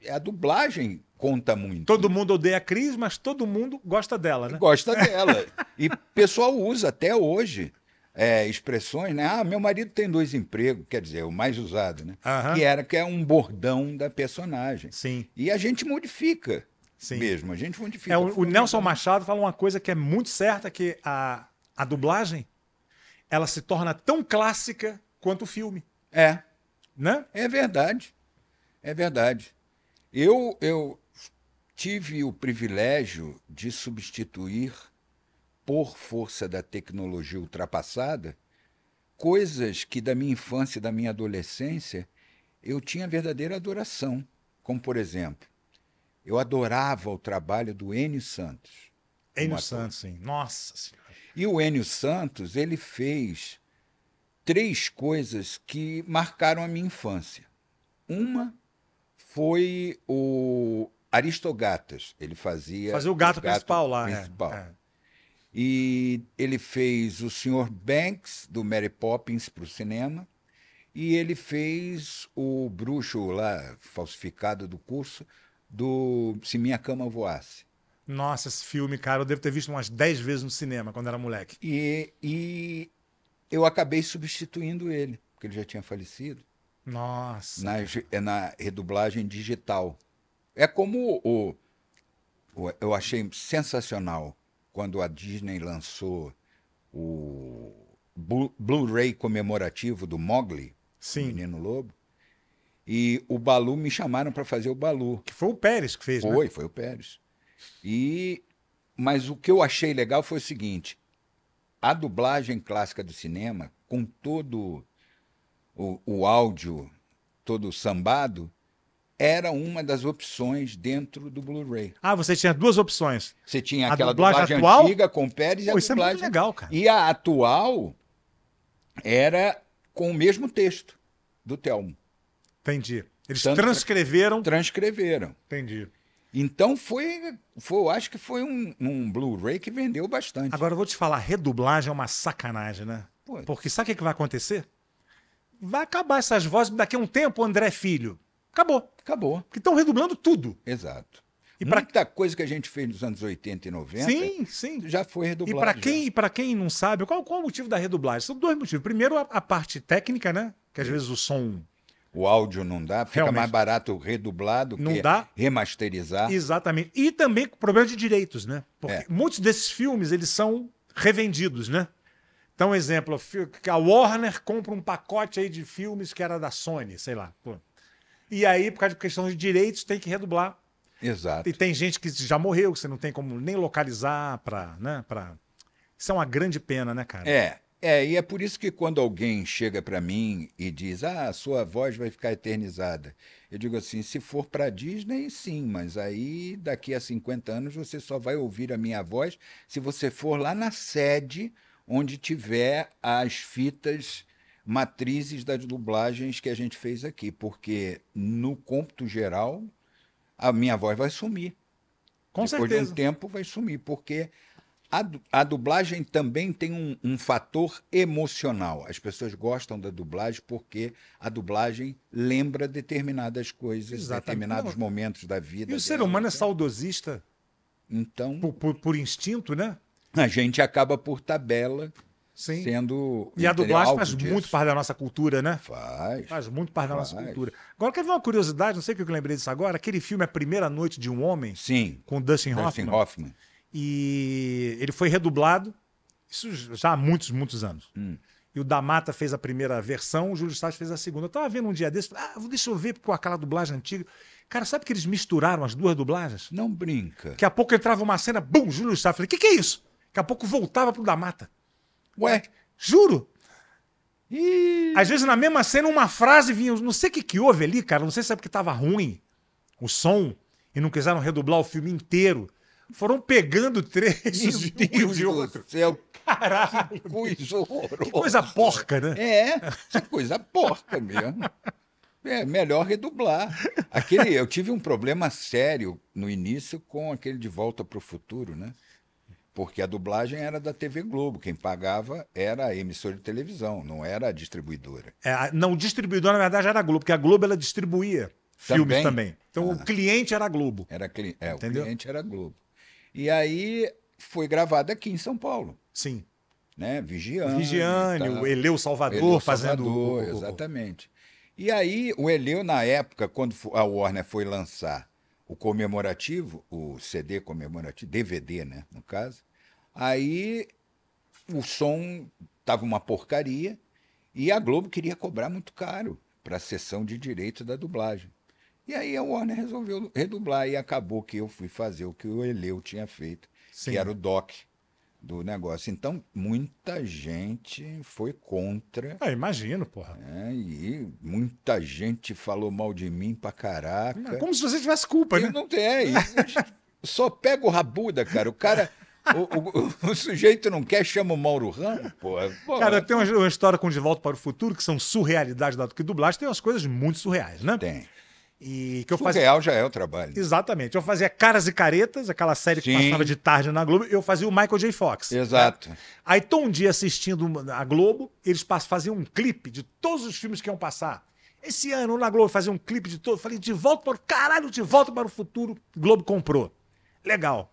é a dublagem conta muito. Todo né? mundo odeia a Cris, mas todo mundo gosta dela, né? Gosta dela. (laughs) e o pessoal usa até hoje é, expressões, né? Ah, meu marido tem dois empregos, quer dizer, o mais usado, né? Uhum. Que era que é um bordão da personagem. Sim. E a gente modifica. Sim. mesmo. A gente modifica. É, o, o Nelson Machado fala uma coisa que é muito certa, que a, a dublagem ela se torna tão clássica quanto o filme. É. Né? É verdade. É verdade. Eu, eu tive o privilégio de substituir, por força da tecnologia ultrapassada, coisas que da minha infância e da minha adolescência eu tinha verdadeira adoração. Como, por exemplo, eu adorava o trabalho do Enio Santos. Enio Santos, sim. Nossa Senhora. E o Enio Santos, ele fez três coisas que marcaram a minha infância. Uma foi o Aristogatas. Ele fazia. Fazia o gato, o gato principal lá, é, principal. É, E ele fez o Sr. Banks, do Mary Poppins, para o cinema. E ele fez o bruxo lá, falsificado do curso, do Se Minha Cama Voasse. Nossa, esse filme, cara, eu devo ter visto umas 10 vezes no cinema quando era moleque. E, e eu acabei substituindo ele, porque ele já tinha falecido. Nossa. Na, é na redublagem digital. É como o, o, Eu achei sensacional quando a Disney lançou o Blu-ray comemorativo do Mogli, Sim. Menino Lobo. E o Balu me chamaram para fazer o Balu. Que foi o Pérez que fez, foi, né? Foi, foi o Pérez. E mas o que eu achei legal foi o seguinte: a dublagem clássica do cinema, com todo o, o áudio, todo sambado, era uma das opções dentro do Blu-ray. Ah, você tinha duas opções. Você tinha a aquela dublagem, dublagem atual? antiga com Pérez e a isso dublagem. é muito legal, cara. E a atual era com o mesmo texto do Telmo. Entendi. Eles Tanto transcreveram? Transcreveram. Entendi. Então foi, foi eu acho que foi um, um Blu-ray que vendeu bastante. Agora eu vou te falar, redublagem é uma sacanagem, né? Pois. Porque sabe o que, vai acontecer? Vai acabar essas vozes daqui a um tempo, André Filho. Acabou. Acabou. Porque estão redublando tudo. Exato. E Muita coisa que a gente fez nos anos 80 e 90 sim, sim. já foi redublada. E para quem, quem não sabe, qual, qual é o motivo da redublagem? São dois motivos. Primeiro, a, a parte técnica, né? Que às sim. vezes o som o áudio não dá, fica Realmente. mais barato redublado não que dá. remasterizar. Exatamente. E também problema de direitos, né? Porque é. muitos desses filmes eles são revendidos, né? Então, exemplo, a Warner compra um pacote aí de filmes que era da Sony, sei lá. E aí, por causa de questão de direitos, tem que redublar. Exato. E tem gente que já morreu, que você não tem como nem localizar para, né, para Isso é uma grande pena, né, cara? É. É, e é por isso que quando alguém chega para mim e diz, ah, sua voz vai ficar eternizada, eu digo assim, se for para Disney, sim, mas aí daqui a 50 anos você só vai ouvir a minha voz se você for lá na sede onde tiver as fitas matrizes das dublagens que a gente fez aqui, porque no cômputo geral a minha voz vai sumir. Com Depois certeza. de um tempo vai sumir, porque a, a dublagem também tem um, um fator emocional. As pessoas gostam da dublagem porque a dublagem lembra determinadas coisas, Exatamente. determinados Não. momentos da vida. E o ser humano é né? saudosista. Então. Por, por, por, instinto, né? A gente acaba por tabela Sim. sendo. E a dublagem faz disso. muito parte da nossa cultura, né? Faz. Faz muito parte faz. da nossa cultura. Agora, quer ver uma curiosidade? Não sei o que eu lembrei disso agora. Aquele filme A Primeira Noite de um Homem. Sim. Com Dustin Hoffman. Dustin Hoffman. E ele foi redublado, isso já há muitos, muitos anos. Hum. E o da Mata fez a primeira versão, o Júlio Salles fez a segunda. Eu tava vendo um dia desse, falei, ah, deixa eu ver com aquela dublagem antiga. Cara, sabe que eles misturaram as duas dublagens? Não brinca. Daqui a pouco entrava uma cena, bum, Júlio Salles. Falei, o que, que é isso? Daqui a pouco voltava pro da Mata. Ué? Juro. E... Às vezes na mesma cena uma frase vinha, não sei o que, que houve ali, cara, não sei se é porque tava ruim o som e não quiseram redublar o filme inteiro foram pegando trechos de um de outro. Céu. Caralho! Que coisa horrorosa. Que coisa porca, né? É, que coisa porca mesmo. É melhor redublar. Aquele, eu tive um problema sério no início com aquele De Volta para o Futuro, né? Porque a dublagem era da TV Globo, quem pagava era a emissora de televisão, não era a distribuidora. É, não, o distribuidor, na verdade, era a Globo, porque a Globo ela distribuía filmes também. também. Então ah. o cliente era a Globo. Era é, Entendeu? o cliente era a Globo. E aí foi gravado aqui em São Paulo. Sim. Né? Vigiane. Vigiane, tá... o Eleu Salvador fazendo. Salvador, exatamente. E aí o Eleu, na época, quando a Warner foi lançar o comemorativo, o CD comemorativo, DVD, né, no caso, aí o som estava uma porcaria e a Globo queria cobrar muito caro para a sessão de direito da dublagem. E aí a Warner resolveu redublar e acabou que eu fui fazer o que o Eleu tinha feito, Sim. que era o doc do negócio. Então, muita gente foi contra. Ah, imagino, porra. Né? E muita gente falou mal de mim pra caraca. Como se você tivesse culpa, eu né? Não tem. É só pega o rabuda, cara. O cara. O, o, o, sujeito não quer, chama o Mauro Ramos, pô. Cara, tem uma, uma, história com De Volta para o Futuro, que são surrealidades da que dublagem, tem umas coisas muito surreais, né? Tem. E que eu fazia... já é o trabalho. Exatamente. Eu fazia Caras e Caretas, aquela série Sim. que passava de tarde na Globo, eu fazia o Michael J. Fox. Né? Exato. Né? Aí tô um dia assistindo a Globo, eles faziam um clipe de todos os filmes que iam passar. Esse ano na Globo fazia um clipe de todos Falei, de volta para o caralho, de volta para o futuro. Globo comprou. Legal.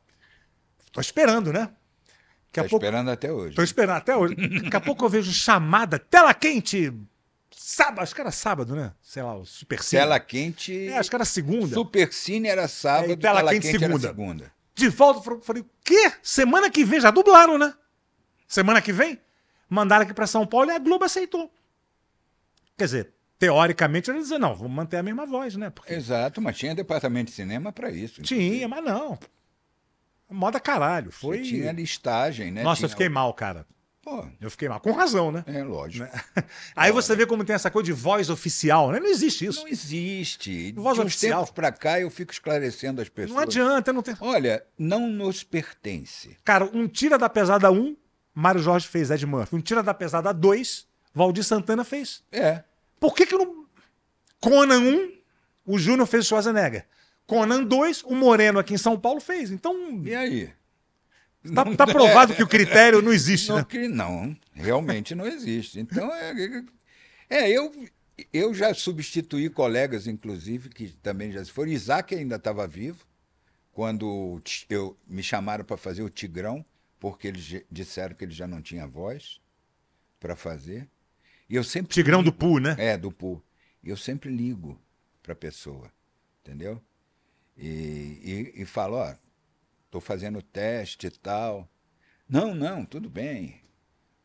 Tô esperando, né? Daqui tá pouco... esperando até hoje. Tô esperando até hoje. Daqui a pouco eu vejo chamada tela quente Sábado, acho que era sábado, né? Sei lá, o Super Cine. Tela Quente. É, acho que era segunda. Super Cine era sábado, é, tela, tela, Quente, quente segunda. segunda. De volta, eu falei, o quê? Semana que vem, já dublaram, né? Semana que vem? Mandaram aqui para São Paulo e a Globo aceitou. Quer dizer, teoricamente, eles dizer, não, vamos manter a mesma voz, né? Porque... Exato, mas tinha departamento de cinema para isso. Tinha, inclusive. mas não. Moda caralho. Foi. Você tinha listagem, né? Nossa, tinha... eu fiquei mal, cara. Pô, eu fiquei mal. Com razão, né? É, lógico. Né? (laughs) Aí você vê como tem essa coisa de voz oficial, né? Não existe isso. Não existe. Voz de oficial. para pra cá eu fico esclarecendo as pessoas. Não adianta, não tem. Olha, não nos pertence. Cara, um tira da pesada 1, Mário Jorge fez Ed Murphy. Um tira da pesada 2, Valdir Santana fez. É. Por que que não... Conan 1, o Júnior fez o Schwarzenegger. Conan 2, o Moreno aqui em São Paulo fez. Então... E aí? Está tá provado que o critério não existe, não, né? Que, não, realmente não existe. Então, é, é, é, eu, eu já substituí colegas, inclusive, que também já se foram. Isaac ainda estava vivo, quando eu, me chamaram para fazer o Tigrão, porque eles disseram que ele já não tinha voz para fazer. E eu sempre Tigrão ligo, do Pu, né? É, do Pu. E eu sempre ligo para a pessoa, entendeu? E, e, e falo, ó, estou fazendo teste e tal. Não, não, tudo bem.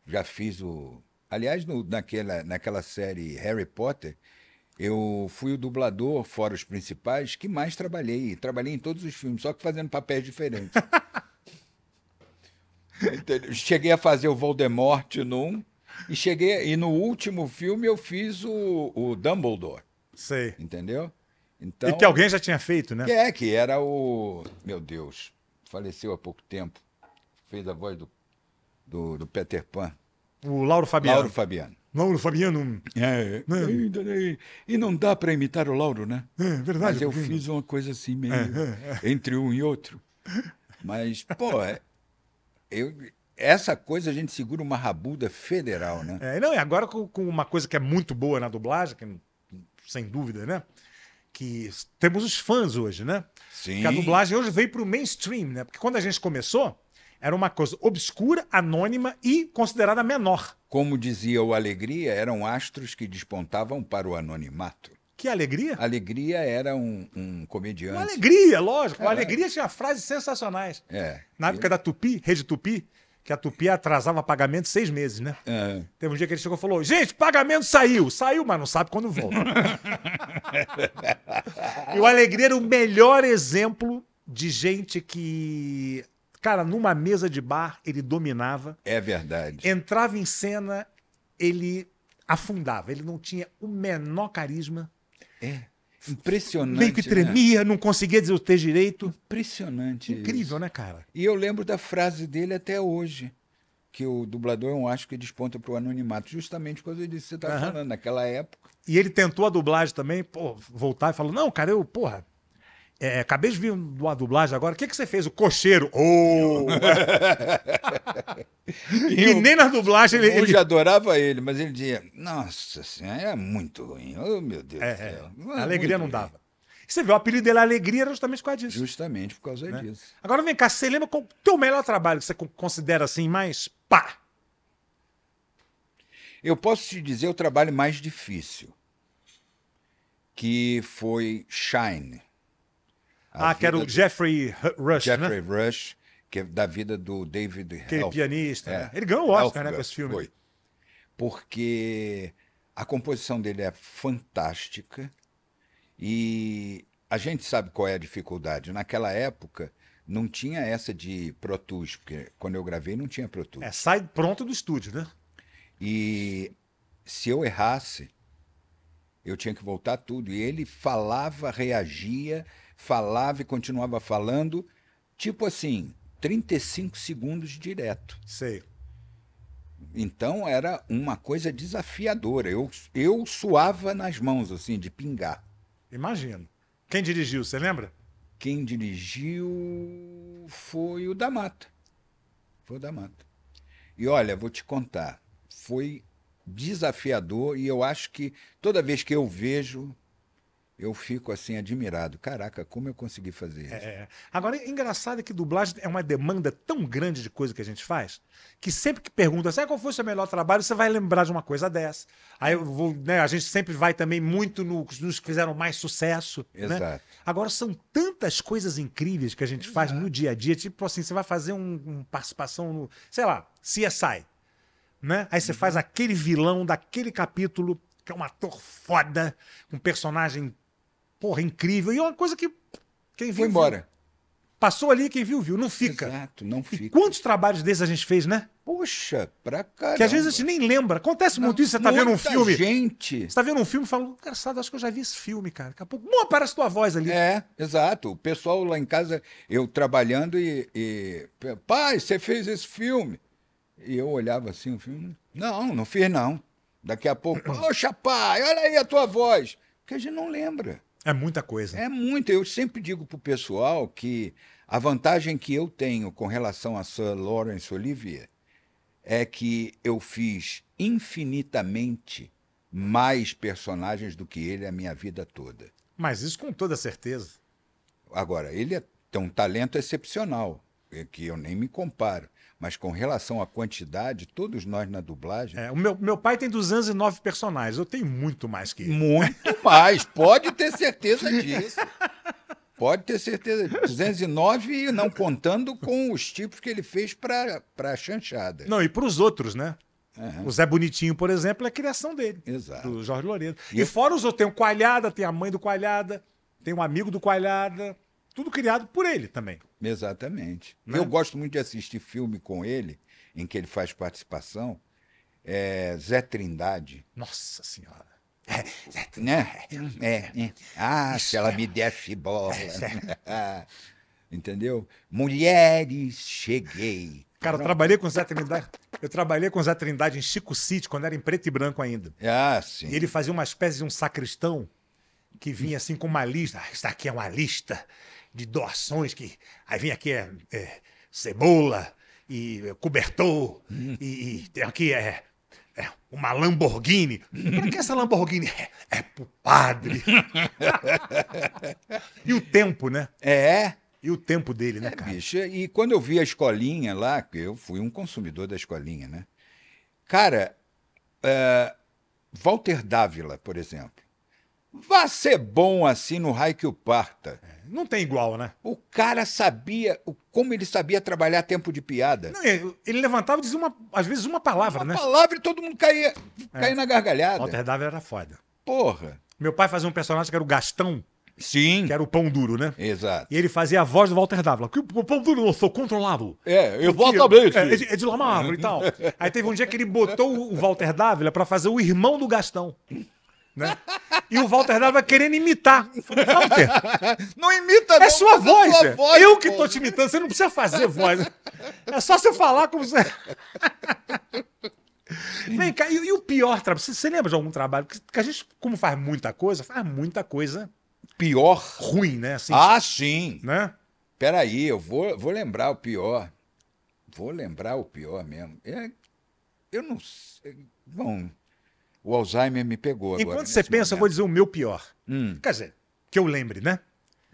Já fiz o. Aliás, no, naquela, naquela série Harry Potter, eu fui o dublador, fora os principais, que mais trabalhei. Trabalhei em todos os filmes, só que fazendo papéis diferentes. (laughs) cheguei a fazer o Voldemort num, e cheguei. E no último filme eu fiz o, o Dumbledore. Sei. Entendeu? Então, e que alguém já tinha feito, né? Que é, que era o. Meu Deus faleceu há pouco tempo, fez a voz do, do, do Peter Pan. O Lauro Fabiano. Lauro Fabiano. Lauro Fabiano. É, né? E não dá para imitar o Lauro, né? É verdade. Mas eu fiz uma coisa assim meio é, é, é, entre um e outro. Mas, pô, (laughs) é, eu, essa coisa a gente segura uma rabuda federal, né? É, não, e agora com, com uma coisa que é muito boa na dublagem, que, sem dúvida, né? que temos os fãs hoje, né? Sim. Porque a dublagem hoje veio para o mainstream, né? Porque quando a gente começou, era uma coisa obscura, anônima e considerada menor. Como dizia o Alegria, eram astros que despontavam para o anonimato. Que alegria? Alegria era um, um comediante. Uma alegria, lógico. alegria tinha frases sensacionais. É. Na época ele... da Tupi, Rede Tupi, que a Tupi atrasava pagamento seis meses, né? É. Teve um dia que ele chegou e falou: gente, pagamento saiu! Saiu, mas não sabe quando volta. (laughs) e o Alegria era o melhor exemplo de gente que. Cara, numa mesa de bar, ele dominava. É verdade. Entrava em cena, ele afundava. Ele não tinha o menor carisma. É. Impressionante. Meio que né? tremia, né? não conseguia dizer o ter direito. Impressionante. Incrível, isso. né, cara? E eu lembro da frase dele até hoje. Que o dublador é um acho que desponta para o anonimato, justamente quando ele disse você estava tá uhum. falando, naquela época. E ele tentou a dublagem também, pô, voltar e falou: não, cara, eu, porra, é, acabei de vir uma dublagem agora. O que, que você fez? O cocheiro. Oh! (laughs) e, e nem na dublagem ele. Eu ele... adorava ele, mas ele dizia: Nossa senhora, era é muito ruim. Oh, meu Deus é, do céu. É. é alegria não ruim. dava. E você viu o apelido dele, Alegria, era justamente por causa disso. Justamente por causa né? disso. Agora vem cá, você lembra qual o teu melhor trabalho que você considera assim, mais pá? Eu posso te dizer o trabalho mais difícil, que foi Shine ah, que era o Jeffrey Rush, né? Jeffrey né? Rush, que é da vida do David Aquele é pianista. É. Né? Ele ganhou o Oscar, né, com esse filme. Foi. Porque a composição dele é fantástica e a gente sabe qual é a dificuldade. Naquela época, não tinha essa de Pro Tools, porque quando eu gravei não tinha Pro Tools. É, sai pronto do estúdio, né? E se eu errasse, eu tinha que voltar tudo. E ele falava, reagia, falava e continuava falando, tipo assim, 35 segundos direto. Sei. Então era uma coisa desafiadora. Eu, eu suava nas mãos, assim, de pingar. Imagino. Quem dirigiu, você lembra? Quem dirigiu foi o da Mata. Foi o da Mata. E olha, vou te contar, foi desafiador e eu acho que toda vez que eu vejo, eu fico assim admirado. Caraca, como eu consegui fazer isso? É. Agora, é engraçado é que dublagem é uma demanda tão grande de coisa que a gente faz, que sempre que pergunta, sabe qual foi o seu melhor trabalho, você vai lembrar de uma coisa dessa. Aí vou, né, a gente sempre vai também muito no, nos que fizeram mais sucesso. Né? Exato. Né? Agora, são tantas coisas incríveis que a gente Exato. faz no dia a dia, tipo assim, você vai fazer uma um participação no, sei lá, CSI. Né? Aí você uhum. faz aquele vilão daquele capítulo, que é um ator foda, um personagem porra, incrível. E é uma coisa que quem viu. Foi embora. Viu. Passou ali, quem viu, viu. Não fica. Exato, não fica. E quantos trabalhos desses a gente fez, né? Poxa, pra caramba. Que às vezes a gente nem lembra. Acontece não, muito isso. Você tá vendo um filme. gente. Você tá vendo um filme e fala, engraçado, acho que eu já vi esse filme, cara. Daqui a pouco, bom, aparece tua voz ali. É, exato. O pessoal lá em casa, eu trabalhando e. e Pai, você fez esse filme. E eu olhava assim o filme. Não, não fiz não. Daqui a pouco, (clears throat) poxa, pai, olha aí a tua voz. Porque a gente não lembra. É muita coisa. É muito. Eu sempre digo para o pessoal que a vantagem que eu tenho com relação a Sir Lawrence Olivier é que eu fiz infinitamente mais personagens do que ele a minha vida toda. Mas isso com toda certeza. Agora, ele é um talento excepcional, é que eu nem me comparo. Mas com relação à quantidade, todos nós na dublagem. É, o meu, meu pai tem 209 personagens, eu tenho muito mais que ele. Muito mais, pode ter certeza disso. Pode ter certeza. 209 não contando com os tipos que ele fez para a chanchada. Não, e para os outros, né? Uhum. O Zé Bonitinho, por exemplo, é a criação dele. Exato. Do Jorge Lourenço. E, e fora os outros, tem o Coalhada, tem a mãe do Coalhada, tem um amigo do Coalhada. Tudo criado por ele também. Exatamente. Né? Eu gosto muito de assistir filme com ele, em que ele faz participação. É Zé Trindade. Nossa Senhora. É, certo. Né? É, é. Ah, Isso. se ela é. me desse bola. É, é. (laughs) Entendeu? Mulheres, cheguei. Cara, eu trabalhei com o Zé Trindade. Eu trabalhei com o Zé Trindade em Chico City, quando era em preto e branco ainda. Ah, sim. E ele fazia uma espécie de um sacristão que vinha assim com uma lista. Ah, isso aqui é uma lista de doações que. Aí vem aqui é, é cebola e é, cobertor hum. e, e, tem aqui é, é uma Lamborghini. Hum. para que essa Lamborghini? É, é pro padre. (laughs) e o tempo, né? É. E o tempo dele, né, é, cara? Bicho, e quando eu vi a escolinha lá, que eu fui um consumidor da escolinha, né? Cara, é, Walter Dávila, por exemplo, vá ser bom assim no raio que o parta. É não tem igual, né? O cara sabia como ele sabia trabalhar tempo de piada. Não, ele levantava e dizia, uma, às vezes, uma palavra, uma né? Uma palavra e todo mundo caía, é. caía é. na gargalhada. Walter Dávila era foda. Porra. Meu pai fazia um personagem que era o Gastão. Sim. Que era o pão duro, né? Exato. E ele fazia a voz do Walter Dávila. Que o pão duro, eu sou controlado. É, eu voto também. É, é, de, é de e tal. (laughs) Aí teve um dia que ele botou o Walter Dávila para fazer o irmão do Gastão. Né? E o Walter vai querendo imitar. Walter, não imita, é não. É sua voz, é. voz. Eu pô. que tô te imitando, você não precisa fazer voz. É só você falar como você. (laughs) Vem cá, e, e o pior trabalho? Você, você, lembra de algum trabalho? Porque a gente, como faz muita coisa, faz muita coisa. Pior? Ruim, né? Assim, ah, tipo, sim. Né? Peraí, eu vou, vou lembrar o pior. Vou lembrar o pior mesmo. É, eu não sei. Bom, o Alzheimer me pegou agora. Enquanto né, você pensa, eu vou dizer o meu pior. Hum. Quer dizer, que eu lembre, né?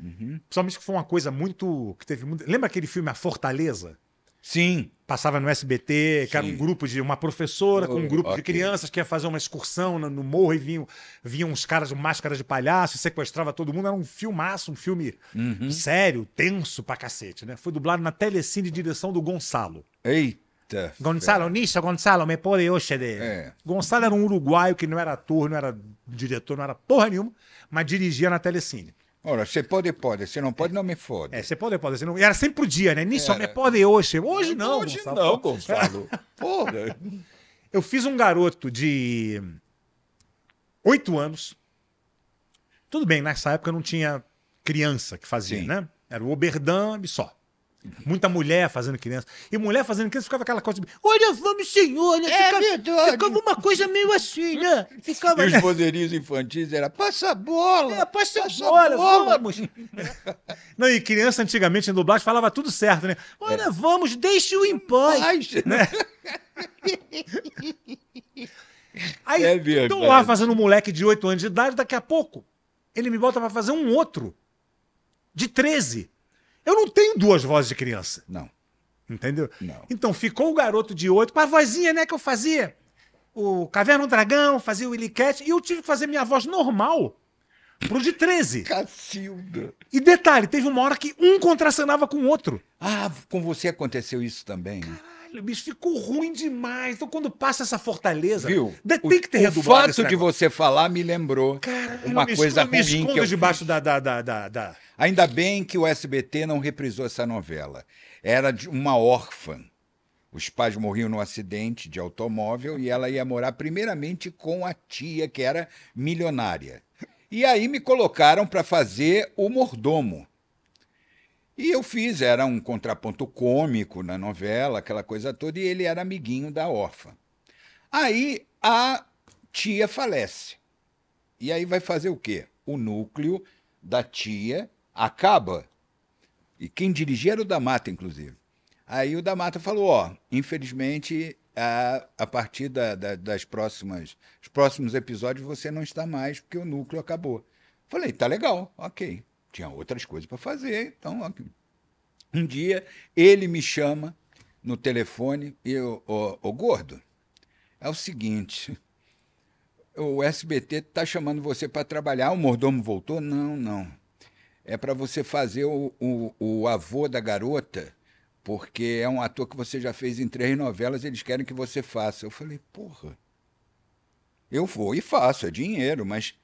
Uhum. Principalmente que foi uma coisa muito. que teve muito... Lembra aquele filme A Fortaleza? Sim. Passava no SBT, Sim. que era um grupo de uma professora oh, com um oh, grupo okay. de crianças que ia fazer uma excursão no, no morro e vinham, vinham uns caras com máscaras de palhaço, sequestrava todo mundo. Era um filmaço, um filme uhum. sério, tenso pra cacete, né? Foi dublado na Telecine de direção do Gonçalo. Ei! Eita. Gonçalo, nisso, Gonçalo, me pode hoje? É. Gonçalo era um uruguaio que não era ator, não era diretor, não era porra nenhuma, mas dirigia na Telecine. Ora, você pode, pode. Se não pode, não me fode. É, você pode, pode. Era sempre pro dia, né? Nisso, me pode hoje. Hoje não, Hoje Gonçalo. não, Gonçalo. (laughs) porra. Eu fiz um garoto de oito anos. Tudo bem, nessa época não tinha criança que fazia, Sim. né? Era o Oberdam e só. Muita mulher fazendo criança. E mulher fazendo criança ficava aquela coisa. olha, vamos, senhor. Olha, é, ficava, ficava, uma coisa meio assim, né? Ficava, e os poderios infantis era passa a bola. É, passa, passa bola, bola, vamos. Não, e criança antigamente em dublagem falava tudo certo, né? Olha, é. vamos, deixe-o em paz. paz. (laughs) Né? Aí é lá fazendo um moleque de 8 anos de idade, daqui a pouco ele me bota para fazer um outro de 13. Eu não tenho duas vozes de criança. Não. Entendeu? Não. Então ficou o garoto de oito com a vozinha, né, que eu fazia. O Caverna um Dragão, fazia o Willy e eu tive que fazer minha voz normal pro de 13. Cacilda. E detalhe, teve uma hora que um contracionava com o outro. Ah, com você aconteceu isso também. Caralho. Falei, bicho, ficou ruim demais. Então, quando passa essa fortaleza, Viu? tem que ter redublado. O fato de você falar me lembrou Caralho, uma me coisa me ruim que eu debaixo fiz. da, da, da, da. Ainda bem que o SBT não reprisou essa novela. Era de uma órfã. Os pais morriam num acidente de automóvel e ela ia morar primeiramente com a tia, que era milionária. E aí me colocaram para fazer o mordomo. E eu fiz, era um contraponto cômico na novela, aquela coisa toda, e ele era amiguinho da órfã. Aí a tia falece. E aí vai fazer o quê? O núcleo da tia acaba. E quem dirigia era o da Mata, inclusive. Aí o da Mata falou: ó, infelizmente, a, a partir da, da, das próximas, os próximos episódios você não está mais, porque o núcleo acabou. Falei, tá legal, ok tinha outras coisas para fazer. Então, um dia ele me chama no telefone e eu, ô, ô gordo, é o seguinte, o SBT está chamando você para trabalhar. O mordomo voltou? Não, não. É para você fazer o, o, o avô da garota, porque é um ator que você já fez em três novelas, eles querem que você faça. Eu falei, porra, eu vou e faço, é dinheiro, mas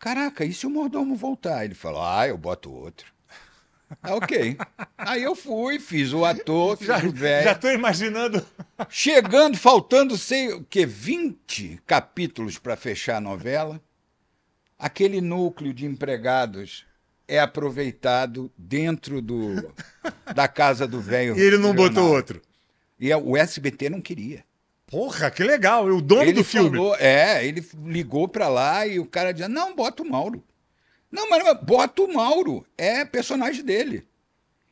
Caraca, e se o mordomo voltar? Ele falou: Ah, eu boto outro. (laughs) Ah, ok. Aí eu fui, fiz o ator, fiz já, o velho. Já estou imaginando. (laughs) Chegando, faltando, sei o quê, 20 capítulos para fechar a novela, aquele núcleo de empregados é aproveitado dentro do, (laughs) da casa do velho. E ele não botou outro. E é, o SBT não queria. Porra, que legal! E é o dono ele do filme. Falou, é, ele ligou pra lá e o cara dizia: Não, bota o Mauro. Não, mas, bota o Mauro. É personagem dele.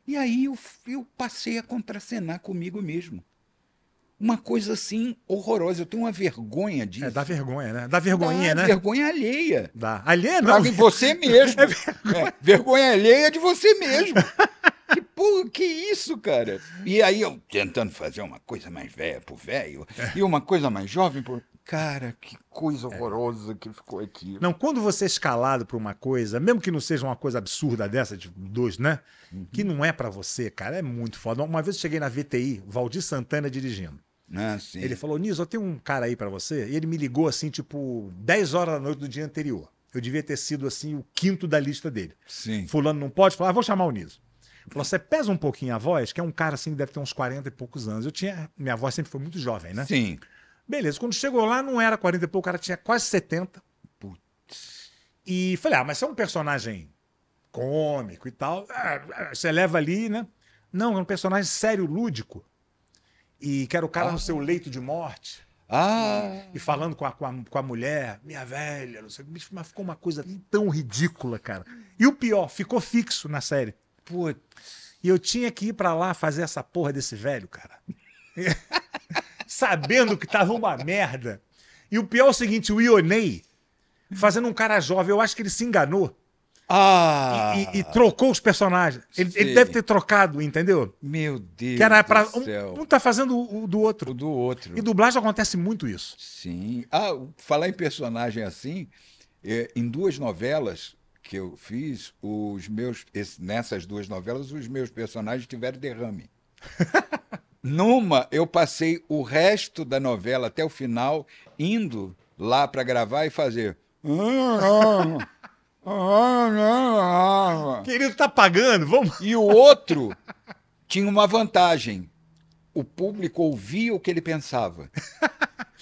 E aí eu, eu passei a contracenar comigo mesmo. Uma coisa assim horrorosa. Eu tenho uma vergonha disso. É, dá vergonha, né? Dá vergonhinha, né? Vergonha alheia. Dá. Alheia não. Dá você mesmo. (laughs) É vergonha. É, vergonha alheia de você mesmo. (laughs) Pô, que isso, cara? E aí eu tentando fazer uma coisa mais velha pro velho é. e uma coisa mais jovem pro. Cara, que coisa é. horrorosa que ficou aqui. Não, quando você é escalado pra uma coisa, mesmo que não seja uma coisa absurda dessa, de tipo, dois, né? Uhum. Que não é para você, cara, é muito foda. Uma vez eu cheguei na VTI, Valdir Santana dirigindo. Ah, ele falou, Niso, eu tenho um cara aí para você. E ele me ligou assim, tipo, 10 horas da noite do dia anterior. Eu devia ter sido, assim, o quinto da lista dele. Sim. Fulano não pode? Falar, ah, vou chamar o Niso. Falou, você pesa um pouquinho a voz, que é um cara assim que deve ter uns 40 e poucos anos. Eu tinha. Minha voz sempre foi muito jovem, né? Sim. Beleza, quando chegou lá, não era 40 e pouco, o cara tinha quase 70. Putz. E falei, ah, mas você é um personagem cômico e tal. Ah, ah, você leva ali, né? Não, é um personagem sério, lúdico. E que era o cara ah. no seu ah. leito de morte. Ah! E falando com a, com a, com a, mulher, minha velha, não sei, mas ficou uma coisa tão ridícula, cara. E o pior, ficou fixo na série. Putz. E eu tinha que ir para lá fazer essa porra desse velho, cara. (laughs) Sabendo que tava uma merda. E o pior é o seguinte, o Ionei, fazendo um cara jovem, eu acho que ele se enganou. Ah! E, e, e trocou os personagens. Ele, ele, deve ter trocado, entendeu? Meu Deus que era pra, um, céu. Um tá fazendo o, o, do outro. O do outro. E dublagem acontece muito isso. Sim. Ah, falar em personagem assim, é, em duas novelas que eu fiz, os meus esse, nessas duas novelas, os meus personagens tiveram derrame. (laughs) Numa, eu passei o resto da novela até o final indo lá para gravar e fazer. (laughs) Querido, tá pagando? Vamos. E o outro tinha uma vantagem. O público ouvia o que ele pensava. (laughs)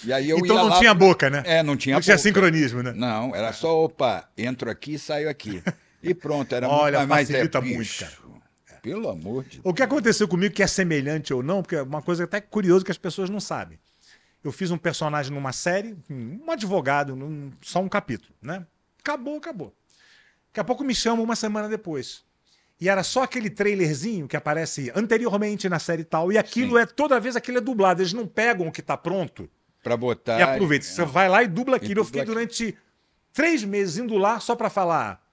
E aí eu então não lá... tinha boca, né? É, não tinha não boca. tinha sincronismo, né? Não, era só, opa, entro aqui, saio aqui. E pronto, era (laughs) Olha, é muito mais... Olha, é, muito, cara. Pelo amor de Deus. O que aconteceu comigo, que é semelhante ou não, porque é uma coisa até curiosa que as pessoas não sabem. Eu fiz um personagem numa série, um advogado, num, só um capítulo, né? Acabou, acabou. Daqui a pouco me chamam uma semana depois. E era só aquele trailerzinho que aparece anteriormente na série tal, e aquilo Sim. é, toda vez aquilo é dublado, eles não pegam o que está pronto para botar. E aproveita. É. Você vai lá e dubla aquilo. E dubla eu fiquei aqui. durante três meses indo lá só pra falar.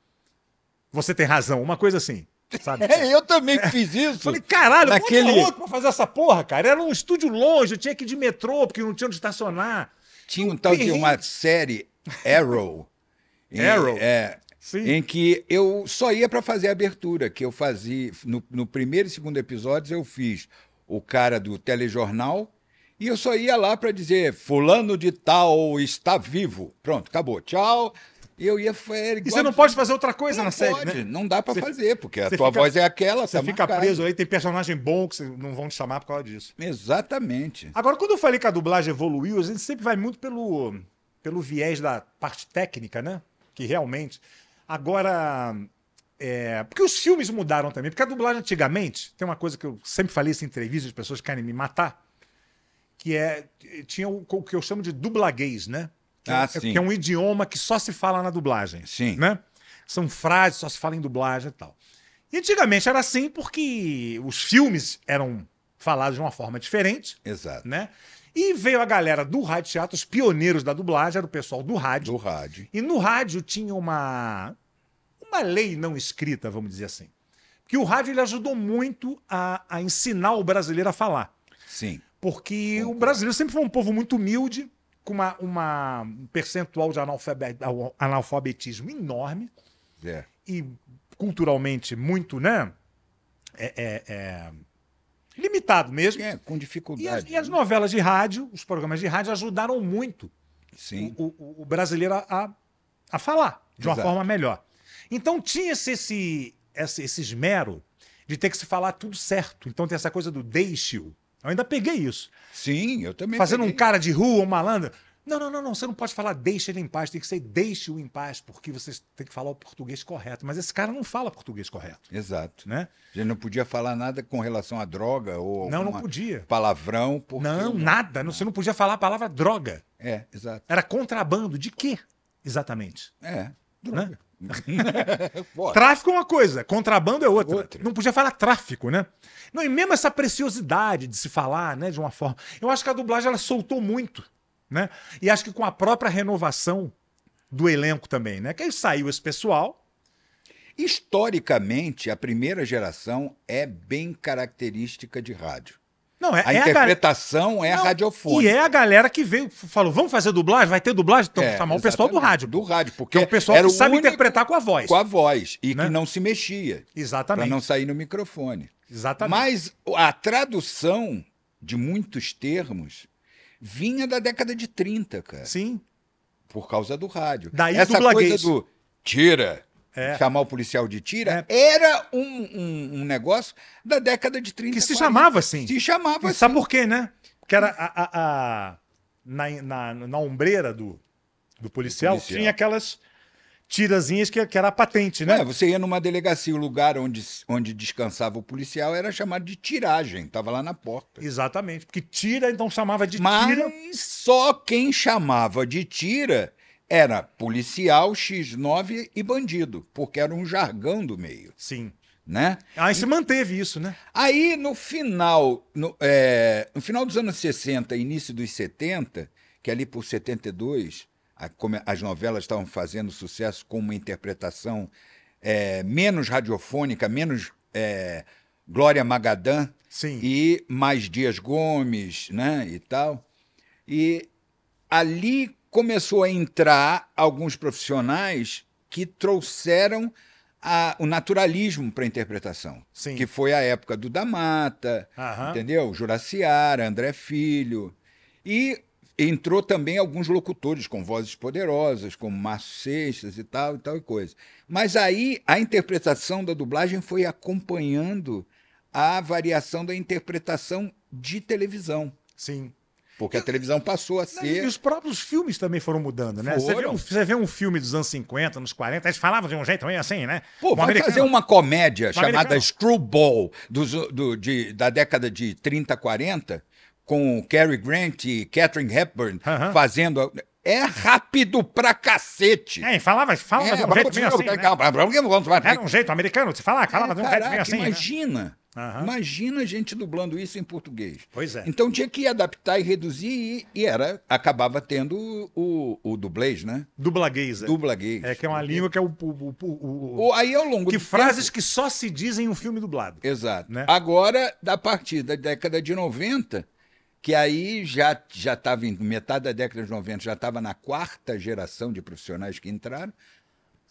Você tem razão, uma coisa assim. Sabe? É, (laughs) eu também é. fiz isso. Falei, caralho, Naquele... bota tá louco pra fazer essa porra, cara. Era um estúdio longe, eu tinha que ir de metrô, porque não tinha onde estacionar. Tinha um, tal de uma série Arrow. (laughs) em, Arrow? É. Sim. Em que eu só ia para fazer a abertura, que eu fazia. No, no primeiro e segundo episódios, eu fiz o cara do telejornal, e eu só ia lá para dizer: Fulano de Tal está vivo. Pronto, acabou. Tchau. e Eu ia. Era igual... e você não pode fazer outra coisa não na pode, série, né? Não dá para fazer, porque a tua fica, voz é aquela. Você tá fica marcado. preso aí, tem personagem bom que não vão te chamar por causa disso. Exatamente. Agora, quando eu falei que a dublagem evoluiu, a gente sempre vai muito pelo, pelo viés da parte técnica, né? Que realmente. Agora. É, porque os filmes mudaram também. Porque a dublagem antigamente, tem uma coisa que eu sempre falei em entrevistas, as pessoas querem me matar que é tinha o, o que eu chamo de dublaguez, né? Que, ah, é, sim. que é um idioma que só se fala na dublagem. Sim. Né? São frases, só se fala em dublagem e tal. E antigamente era assim porque os filmes eram falados de uma forma diferente. Exato. Né? E veio a galera do rádio teatro, os pioneiros da dublagem, era o pessoal do rádio. Do rádio. E no rádio tinha uma uma lei não escrita, vamos dizer assim. Que o rádio ele ajudou muito a, a ensinar o brasileiro a falar. Sim. Porque o brasileiro sempre foi um povo muito humilde, com uma, uma um percentual de analfabetismo enorme. É. E culturalmente muito, né? É, é, é... limitado mesmo. É, com dificuldade. E as, né? e as, novelas de rádio, os programas de rádio, ajudaram muito o, o, o, brasileiro a, a falar de uma forma melhor. Então tinha-se esse, esse, esse esmero de ter que se falar tudo certo. Então tem essa coisa do deixe-o. Eu ainda peguei isso. Sim, eu também. Fazendo peguei. um cara de rua, um malandro. Não, não, não, não, você não pode falar deixa ele em paz, tem que ser deixe-o em paz, porque você tem que falar o português correto. Mas esse cara não fala português correto. Exato. Né? Ele não podia falar nada com relação à droga ou não, não podia. palavrão. Porque... Não, nada. Não. Você não podia falar a palavra droga. É, exato. Era contrabando. De quê, exatamente? É, droga. Né? (laughs) tráfico é uma coisa, contrabando é outra. outra. Não podia falar tráfico, né? Não, e mesmo essa preciosidade de se falar, né, de uma forma. Eu acho que a dublagem ela soltou muito, né? E acho que com a própria renovação do elenco também, né? Que aí saiu esse pessoal. Historicamente, a primeira geração é bem característica de rádio. Não, é, a é interpretação a gal... é a radiofônica. E é a galera que veio, falou, vamos fazer dublagem? Vai ter dublagem? Então, é, chamar o pessoal do rádio. Do rádio, porque é o pessoal que o sabe interpretar com a voz. Com a voz, e né? que não se mexia. Exatamente. Para não sair no microfone. Exatamente. Mas a tradução de muitos termos vinha da década de 30, cara. Sim. Por causa do rádio. Daí Essa coisa do tira, é. chamar o policial de tira, é. era um, um, um, negócio da década de 30. Que se 40. chamava assim. Se chamava e assim. Sabe por quê, né? Porque era a, a, a na, na, na ombreira do, do policial, do policial. tinha aquelas tirazinhas que, que era a patente, né? É, você ia numa delegacia, o lugar onde, onde descansava o policial era chamado de tiragem, estava lá na porta. Exatamente, porque tira, então chamava de Mas tira. Mas só quem chamava de tira era policial, X9 e bandido, porque era um jargão do meio. Sim. Né? Aí ah, se manteve isso, né? Aí no final, no, é, no final dos anos 60, início dos 70, que ali por 72, a, como as novelas estavam fazendo sucesso com uma interpretação é, menos radiofônica, menos é, Glória Magadã Sim. e mais Dias Gomes, né? E tal. E ali começou a entrar alguns profissionais que trouxeram a, o naturalismo para a interpretação. Sim. Que foi a época do Damata, Aham. entendeu? Juraciara, André Filho. E entrou também alguns locutores com vozes poderosas, como Márcio Seixas e tal, e tal e coisa. Mas aí a interpretação da dublagem foi acompanhando a variação da interpretação de televisão. Sim. Porque a televisão passou a ser. E os próprios filmes também foram mudando, né? Você vê, um, você, vê um, filme dos anos 50, anos 40, eles falavam de um jeito meio assim, né? Pô, um vai americano. fazer uma comédia um chamada americano. Screwball dos, do, de, da década de 30, 40, com Cary Grant e Catherine Hepburn uh -huh. fazendo. É rápido pra cacete. É, falava, falava é, de um jeito meio assim, né? Era um jeito americano de falar, é, falava é, de um caraca, jeito meio assim. Né? Imagina. Né? Uhum. Imagina a gente dublando isso em português. Pois é. Então tinha que adaptar e reduzir e, e era acabava tendo o, o dublês, né? Dublaguês. É. Dublaguês. É que é uma língua que é o, o, o, o... aí ao longo que frases tempo... que só se dizem em um filme dublado. Exato. Né? Agora da partir da década de 90, que aí já já estava em metade da década de 90, já estava na quarta geração de profissionais que entraram.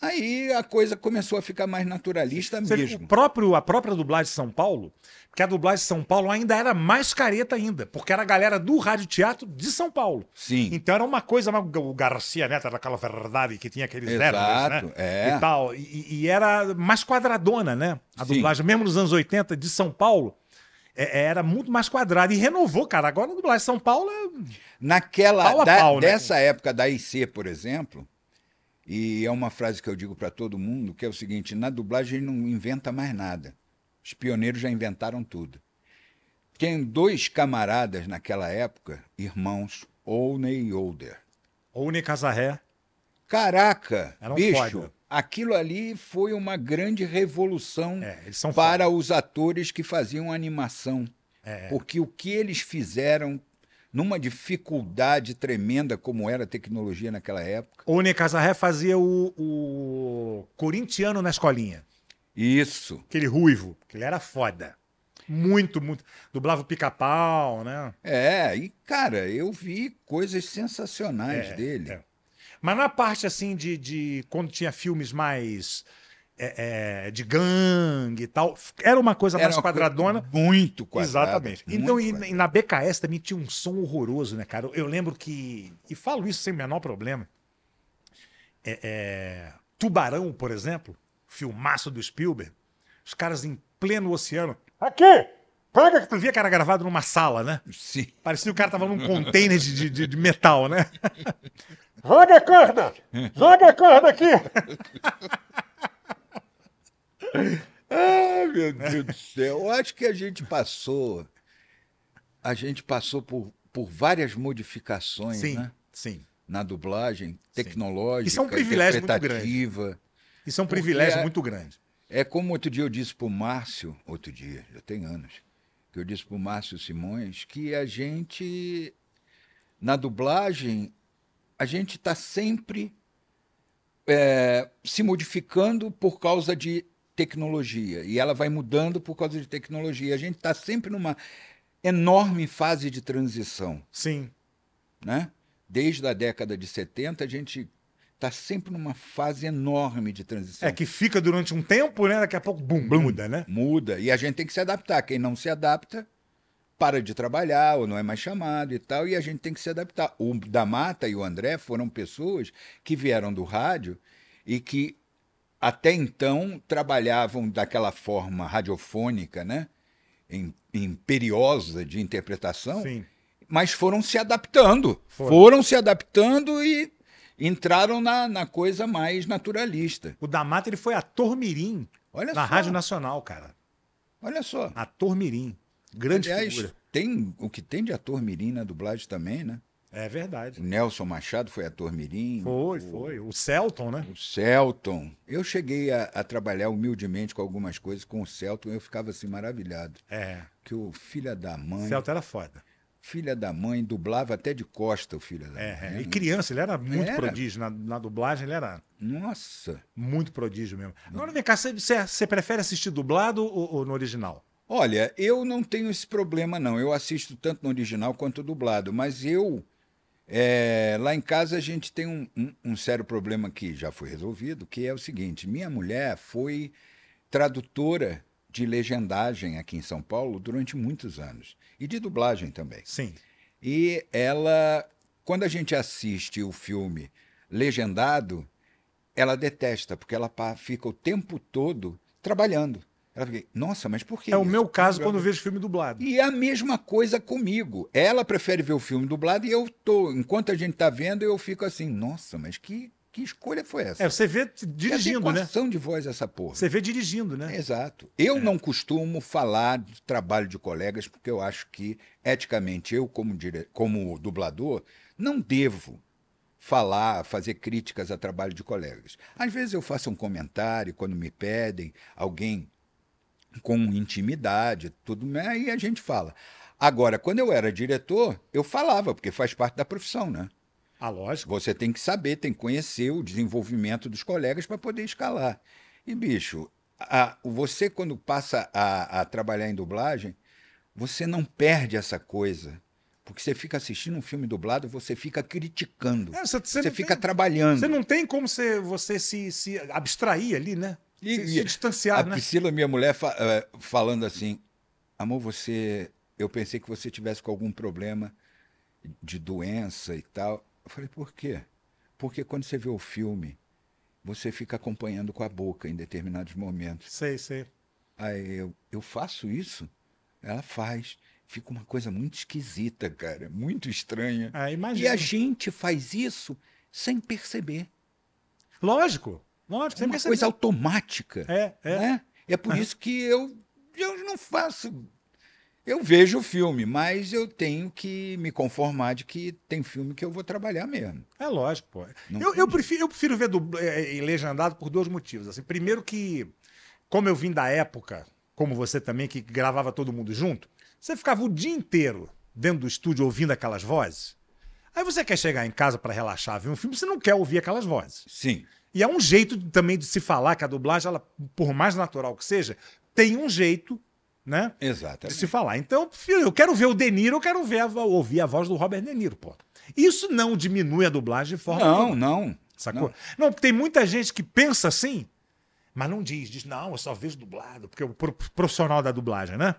Aí a coisa começou a ficar mais naturalista Você mesmo. o próprio, a própria dublagem de São Paulo, que a dublagem de São Paulo ainda era mais careta ainda, porque era a galera do rádio teatro de São Paulo. Sim. Então era uma coisa, o Garcia Neto era aquela verdade que tinha aqueles né? Exato, né? É. E tal. E, e, era mais quadradona, né? A dublagem, Sim. mesmo nos anos 80, de São Paulo, é, é, era muito mais quadrada. E renovou, cara. Agora a dublagem de São Paulo é. Naquela. Pau da, pau, né? dessa né? época da IC, por exemplo e é uma frase que eu digo para todo mundo, que é o seguinte, na dublagem não inventa mais nada. Os pioneiros já inventaram tudo. Tem dois camaradas naquela época, irmãos, Olney e Older. Olney Casarré. Caraca, um bicho, foda. aquilo ali foi uma grande revolução é, para foda. os atores que faziam animação. É. Porque o que eles fizeram numa dificuldade tremenda como era a tecnologia naquela época. O Necasarré fazia o, o corintiano na escolinha. Isso. Aquele ruivo, que ele era foda. Muito, muito. Dublava o pica-pau, né? É, e cara, eu vi coisas sensacionais é, dele. É. Mas na parte assim de, de quando tinha filmes mais é, é, de gangue e tal. Era uma coisa Era mais uma quadradona. Coisa muito quadrada. Exatamente. Muito então, quadrada. E, na BKS também tinha um som horroroso, né, cara? Eu lembro que. E falo isso sem o menor problema. É, é, Tubarão, por exemplo, filmaço do Spielberg. Os caras em pleno oceano. Aqui! Pega é é que tu via que era gravado numa sala, né? Sim. Parecia que o cara tava num container de, de, de metal, né? (laughs) Joga a corda! Joga a corda aqui! (laughs) ah, meu Deus do céu. Eu acho que a gente passou. A gente passou por, por várias modificações, sim, né? Sim. Na dublagem tecnológica, Isso é um privilégio muito grande. Isso é um privilégio muito grande. É como outro dia eu disse para o Márcio, outro dia, já tem anos, que eu disse para o Márcio Simões que a gente, na dublagem, a gente está sempre é, se modificando por causa de tecnologia e ela vai mudando por causa de tecnologia. A gente está sempre numa enorme fase de transição. Sim. Né? Desde a década de 70, a gente está sempre numa fase enorme de transição. É que fica durante um tempo, né? Daqui a pouco, bum, bum, muda, né? Muda. E a gente tem que se adaptar. Quem não se adapta para de trabalhar ou não é mais chamado e tal, e a gente tem que se adaptar. O Damata e o André foram pessoas que vieram do rádio e que até então trabalhavam daquela forma radiofônica, né? imperiosa de interpretação, Sim. mas foram se adaptando. Foram, foram se adaptando e entraram na, na, coisa mais naturalista. O D'Amato ele foi ator mirim Olha na só. Rádio Nacional, cara. Olha só. Ator mirim. Grande Aliás, figura. Tem o que tem de ator mirim na dublagem também, né? É verdade. O Nelson Machado foi ator mirim. Foi, o... foi. O Celton, né? O Celton. Eu cheguei a, a, trabalhar humildemente com algumas coisas com o Celton eu ficava assim maravilhado. É. Que o filha da mãe... Celton era foda. Filha da mãe, dublava até de costa o filho da é, mãe. É. E né? criança, ele era muito era... prodígio. Na, na, dublagem, ele era. Nossa! Muito prodígio mesmo. Agora vem cá, você, você prefere assistir dublado ou, ou no original? Olha, eu não tenho esse problema, não. Eu assisto tanto no original quanto dublado, mas eu é, lá em casa a gente tem um, um, um, sério problema que já foi resolvido, que é o seguinte: minha mulher foi tradutora de legendagem aqui em São Paulo durante muitos anos e de dublagem também. Sim. E ela, quando a gente assiste o filme legendado, ela detesta porque ela fica o tempo todo trabalhando. Ela fica, nossa, mas por que É isso? o meu caso quando eu vejo filme dublado. E é a mesma coisa comigo. Ela prefere ver o filme dublado e eu tô, enquanto a gente tá vendo, eu fico assim, nossa, mas que que escolha foi essa? É, você vê dirigindo, né? de voz essa porra. Você vê dirigindo, né? Exato. Eu é. não costumo falar do trabalho de colegas porque eu acho que eticamente eu como dire... como dublador não devo falar, fazer críticas a trabalho de colegas. Às vezes eu faço um comentário quando me pedem, alguém com intimidade, tudo, né, aí a gente fala. Agora, quando eu era diretor, eu falava, porque faz parte da profissão, né? Ah, lógico. Você tem que saber, tem que conhecer o desenvolvimento dos colegas para poder escalar. E, bicho, a, você quando passa a, a trabalhar em dublagem, você não perde essa coisa. Porque você fica assistindo um filme dublado, você fica criticando. É, você, você, você fica tem, trabalhando. Você não tem como você, você se, se abstrair ali, né? E, se, se distanciado, a né? Priscila, minha mulher, fa eh, falando assim, amor, você... Eu pensei que você tivesse com algum problema de doença e tal. Eu falei, por quê? Porque quando você vê o filme, você fica acompanhando com a boca em determinados momentos. Sei, sei. Aí eu, eu faço isso? Ela faz fica uma coisa muito esquisita, cara, muito estranha. Ah, e a gente faz isso sem perceber. Lógico. Lógico, sempre uma coisa automática. É, é. Né? É por é. isso que eu, eu não faço. Eu vejo o filme, mas eu tenho que me conformar de que tem filme que eu vou trabalhar mesmo. É lógico, pô. eu, eu prefiro, eu prefiro ver dubl... É, é, legendado por dois motivos. Assim, primeiro que, como eu vim da época, como você também, que gravava todo mundo junto, você ficava o dia inteiro dentro do estúdio ouvindo aquelas vozes. Aí você quer chegar em casa para relaxar, ver um filme, você não quer ouvir aquelas vozes. Sim. E é um jeito também de se falar que a dublagem, ela, por mais natural que seja, tem um jeito, né? Exatamente. De se falar. Então, filho, eu quero ver o De Niro, eu quero ver a, ouvir a voz do Robert De Niro, pô. Isso não diminui a dublagem de forma. Não, não. Sacou? Não. não, tem muita gente que pensa assim, mas não diz. Diz, não, eu só vejo dublado, porque o profissional da dublagem, né?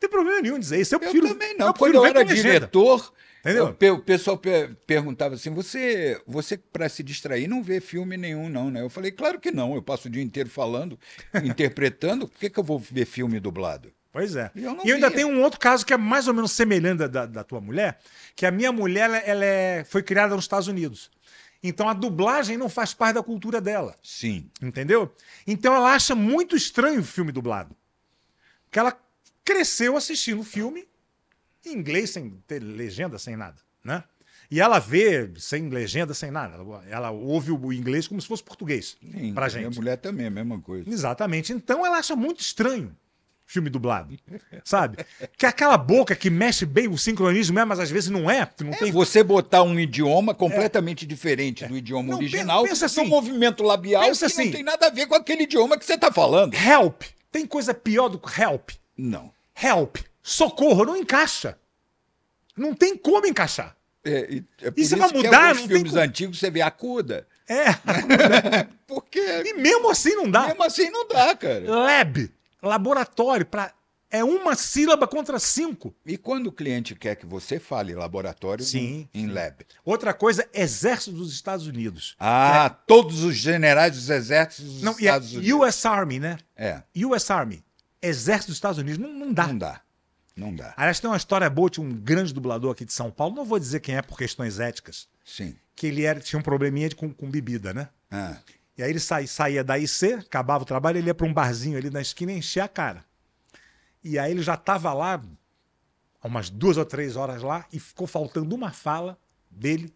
tem problema nenhum dizer isso. Eu, prefiro, eu também não. Eu Quando eu era diretor, Entendeu? O pessoal perguntava assim: você, você para se distrair, não vê filme nenhum, não, né? Eu falei: claro que não. Eu passo o dia inteiro falando, (laughs) interpretando. Por que, que eu vou ver filme dublado? Pois é. E eu, e eu ainda tenho um outro caso que é mais ou menos semelhante da, da tua mulher, que a minha mulher ela, ela é, foi criada nos Estados Unidos. Então a dublagem não faz parte da cultura dela. Sim. Entendeu? Então ela acha muito estranho o filme dublado. Porque ela cresceu assistindo o filme em inglês, sem ter legenda, sem nada, né? E ela vê sem legenda, sem nada. Ela, ouve o inglês como se fosse português Sim, pra gente. Minha mulher também, a mesma coisa. Exatamente. Então ela acha muito estranho filme dublado, (laughs) sabe? Que aquela boca que mexe bem o sincronismo, é, mas às vezes não é. Não é, tem... Você botar um idioma completamente é. diferente do é. idioma não, original, pensa assim, um movimento labial pensa que assim, não tem nada a ver com aquele idioma que você está falando. Help! Tem coisa pior do que help? Não help, socorro, não encaixa. Não tem como encaixar. É, e, é e você vai mudar, que filmes como... antigos você vê acuda. É. Né? (laughs) Porque E mesmo assim não dá. Mesmo assim não dá, cara. Lab, laboratório para é uma sílaba contra cinco. E quando o cliente quer que você fale laboratório sim, em sim. lab? Outra coisa, exército dos Estados Unidos. Ah, é... todos os generais dos exércitos dos não, é Estados e Unidos. US Army, né? É. US Army exército dos Estados Unidos. Não, não dá. Não dá. Não dá. Aliás, tem uma história boa de um grande dublador aqui de São Paulo, não vou dizer quem é por questões éticas. Sim. Que ele era, tinha um probleminha de, com, com bebida, né? Ah. E aí ele sa, saía da IC, acabava o trabalho, ele ia para um barzinho ali na esquina e enchia a cara. E aí ele já estava lá, umas duas ou três horas lá, e ficou faltando uma fala dele.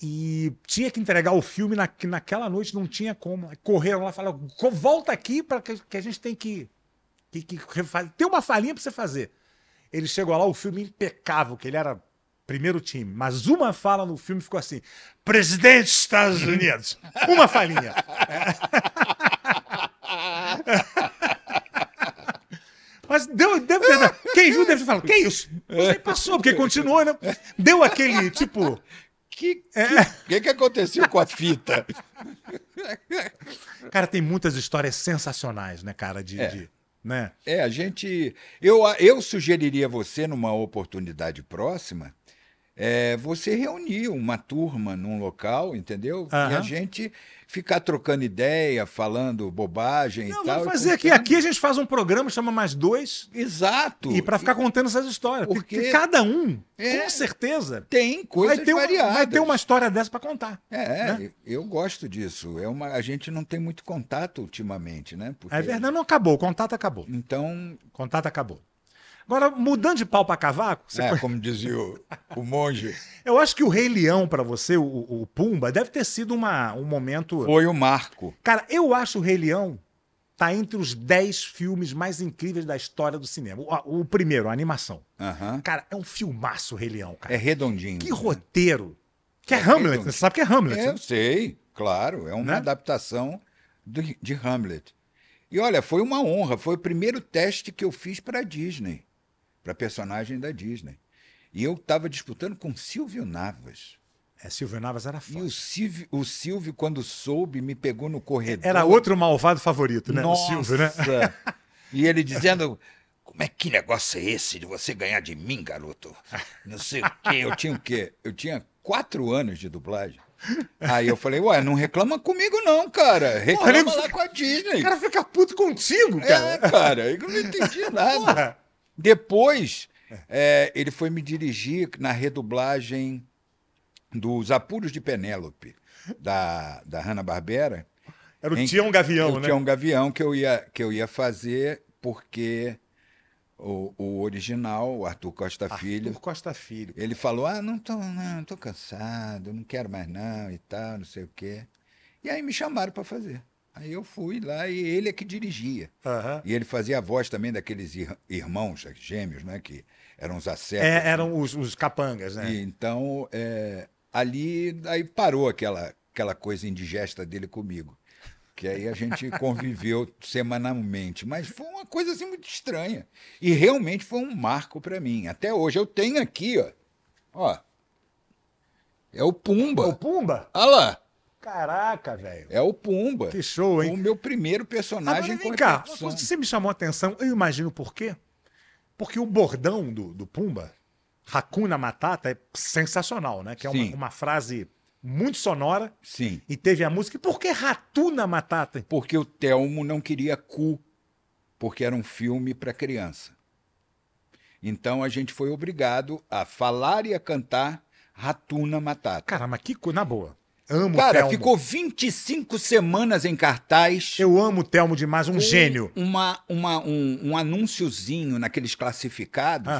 E tinha que entregar o filme na, naquela noite, não tinha como. Correram lá e falaram: volta aqui para que, que a gente tem que que, que, Tem uma falinha pra você fazer. Ele chegou lá, o filme impecável, que ele era primeiro time, mas uma fala no filme ficou assim: presidente dos Estados Unidos. (laughs) Uma falinha. (laughs) mas deu, deu, deu, quem viu deve falar: que é isso? Você passou, porque continuou, né? Deu aquele tipo. Que, é. que, que, aconteceu com a fita? (laughs) Cara, tem muitas histórias sensacionais, né, cara? De, é. de né? É, a gente. Eu, eu sugeriria a você, numa oportunidade próxima, é, você reunir uma turma num local, entendeu? Uhum. E a gente ficar trocando ideia, falando bobagem Não, e tal. Não, fazer aqui. Aqui a gente faz um programa, chama mais dois. Exato. E para ficar contando essas histórias. Porque, porque cada um, é... com certeza, tem coisas vai ter variadas. vai ter uma história dessa para contar. É, né? eu gosto disso. É uma, a gente não tem muito contato ultimamente, né? Porque... É verdade, não acabou. O contato acabou. Então... contato acabou. Agora, mudando de pau para cavaco. é, como dizia o, o, monge. (laughs) Eu acho que o Rei Leão, para você, o, o, Pumba, deve ter sido uma, um momento. Foi o marco. Cara, eu acho o Rei Leão tá entre os dez filmes mais incríveis da história do cinema. O, o primeiro, a animação. Uhum. Cara, é um filmaço o Rei Leão, cara. É redondinho. Que né? roteiro. Que é, é Hamlet, redondinho. você sabe que é Hamlet. Eu é, né? sei, claro. É uma né? adaptação de, de Hamlet. E olha, foi uma honra. Foi o primeiro teste que eu fiz para a Disney para personagem da Disney. E eu estava disputando com Silvio Navas. É, Silvio Navas era fã. E o Silvio, o Silvio, quando soube, me pegou no corredor. Era outro malvado favorito, né? Nossa. O Silvio, né? (laughs) E ele dizendo: Como é que negócio é esse de você ganhar de mim, garoto? Não sei o quê. Eu tinha o quê? Eu tinha quatro anos de dublagem. Aí eu falei, ué, não reclama comigo não, cara. Reclama Porra, lá fica... com a Disney. O cara fica puto contigo, é, cara. É, cara, eu não entendi nada. Porra. Depois, é. é, ele foi me dirigir na redublagem dos Apuros de Penélope, da, da Hanna-Barbera. Era o em, Tião Gavião, né? né? O Tião Gavião que eu ia, que eu ia fazer, porque o, o original, o Arthur Costa Arthur Filho... Arthur Costa Filho. Ele falou, ah, não tô, não, tô cansado, não quero mais não e tal, não sei o quê. E aí me chamaram para fazer. Aí eu fui lá e ele é que dirigia. Uhum. E ele fazia a voz também daqueles irmãos né, gêmeos, né? Que eram os acertos. É, né? eram os, os, capangas, né? E então, é, ali aí parou aquela, aquela coisa indigesta dele comigo. Que aí a gente (laughs) conviveu semanalmente. Mas foi uma coisa assim muito estranha. E realmente foi um marco para mim. Até hoje eu tenho aqui, ó. Ó. É o Pumba. É o Pumba? Olha lá. Caraca, velho. É o Pumba. Que show, hein? o meu primeiro personagem Agora, vem cá, você me chamou a atenção, eu imagino por quê. Porque o bordão do, do Pumba, Hakuna Matata, é sensacional, né? Que é uma, uma frase muito sonora. Sim. E teve a música. E por que Ratuna Matata? Porque o Telmo não queria cu, porque era um filme para criança. Então a gente foi obrigado a falar e a cantar Ratuna Matata. Caramba, que cu, na boa. Amo Cara, Thelmo. ficou 25 semanas em cartaz. Eu amo o Thelmo demais, um gênio. Uma, uma, um, um anúnciozinho naqueles classificados.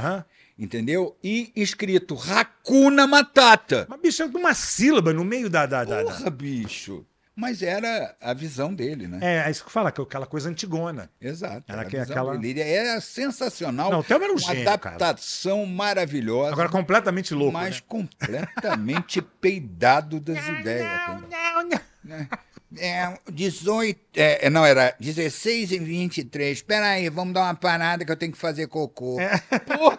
Entendeu? E escrito Racuna Matata. Mas, bicho, é uma sílaba no meio da. da, da da- Porra, bicho. Mas era a visão dele, né? É, é isso que fala, é aquela coisa antigona. Exato. Era que, é aquela... dele. Era é sensacional. Não, o Thelma era um uma gênio, adaptação cara. maravilhosa. Agora completamente louco, Mas né? completamente (laughs) peidado das não, ideias. Não, não, não. Né? É, 18, é, não, era 16 e 23. Espera aí, vamos dar uma parada que eu tenho que fazer cocô. É. Porra!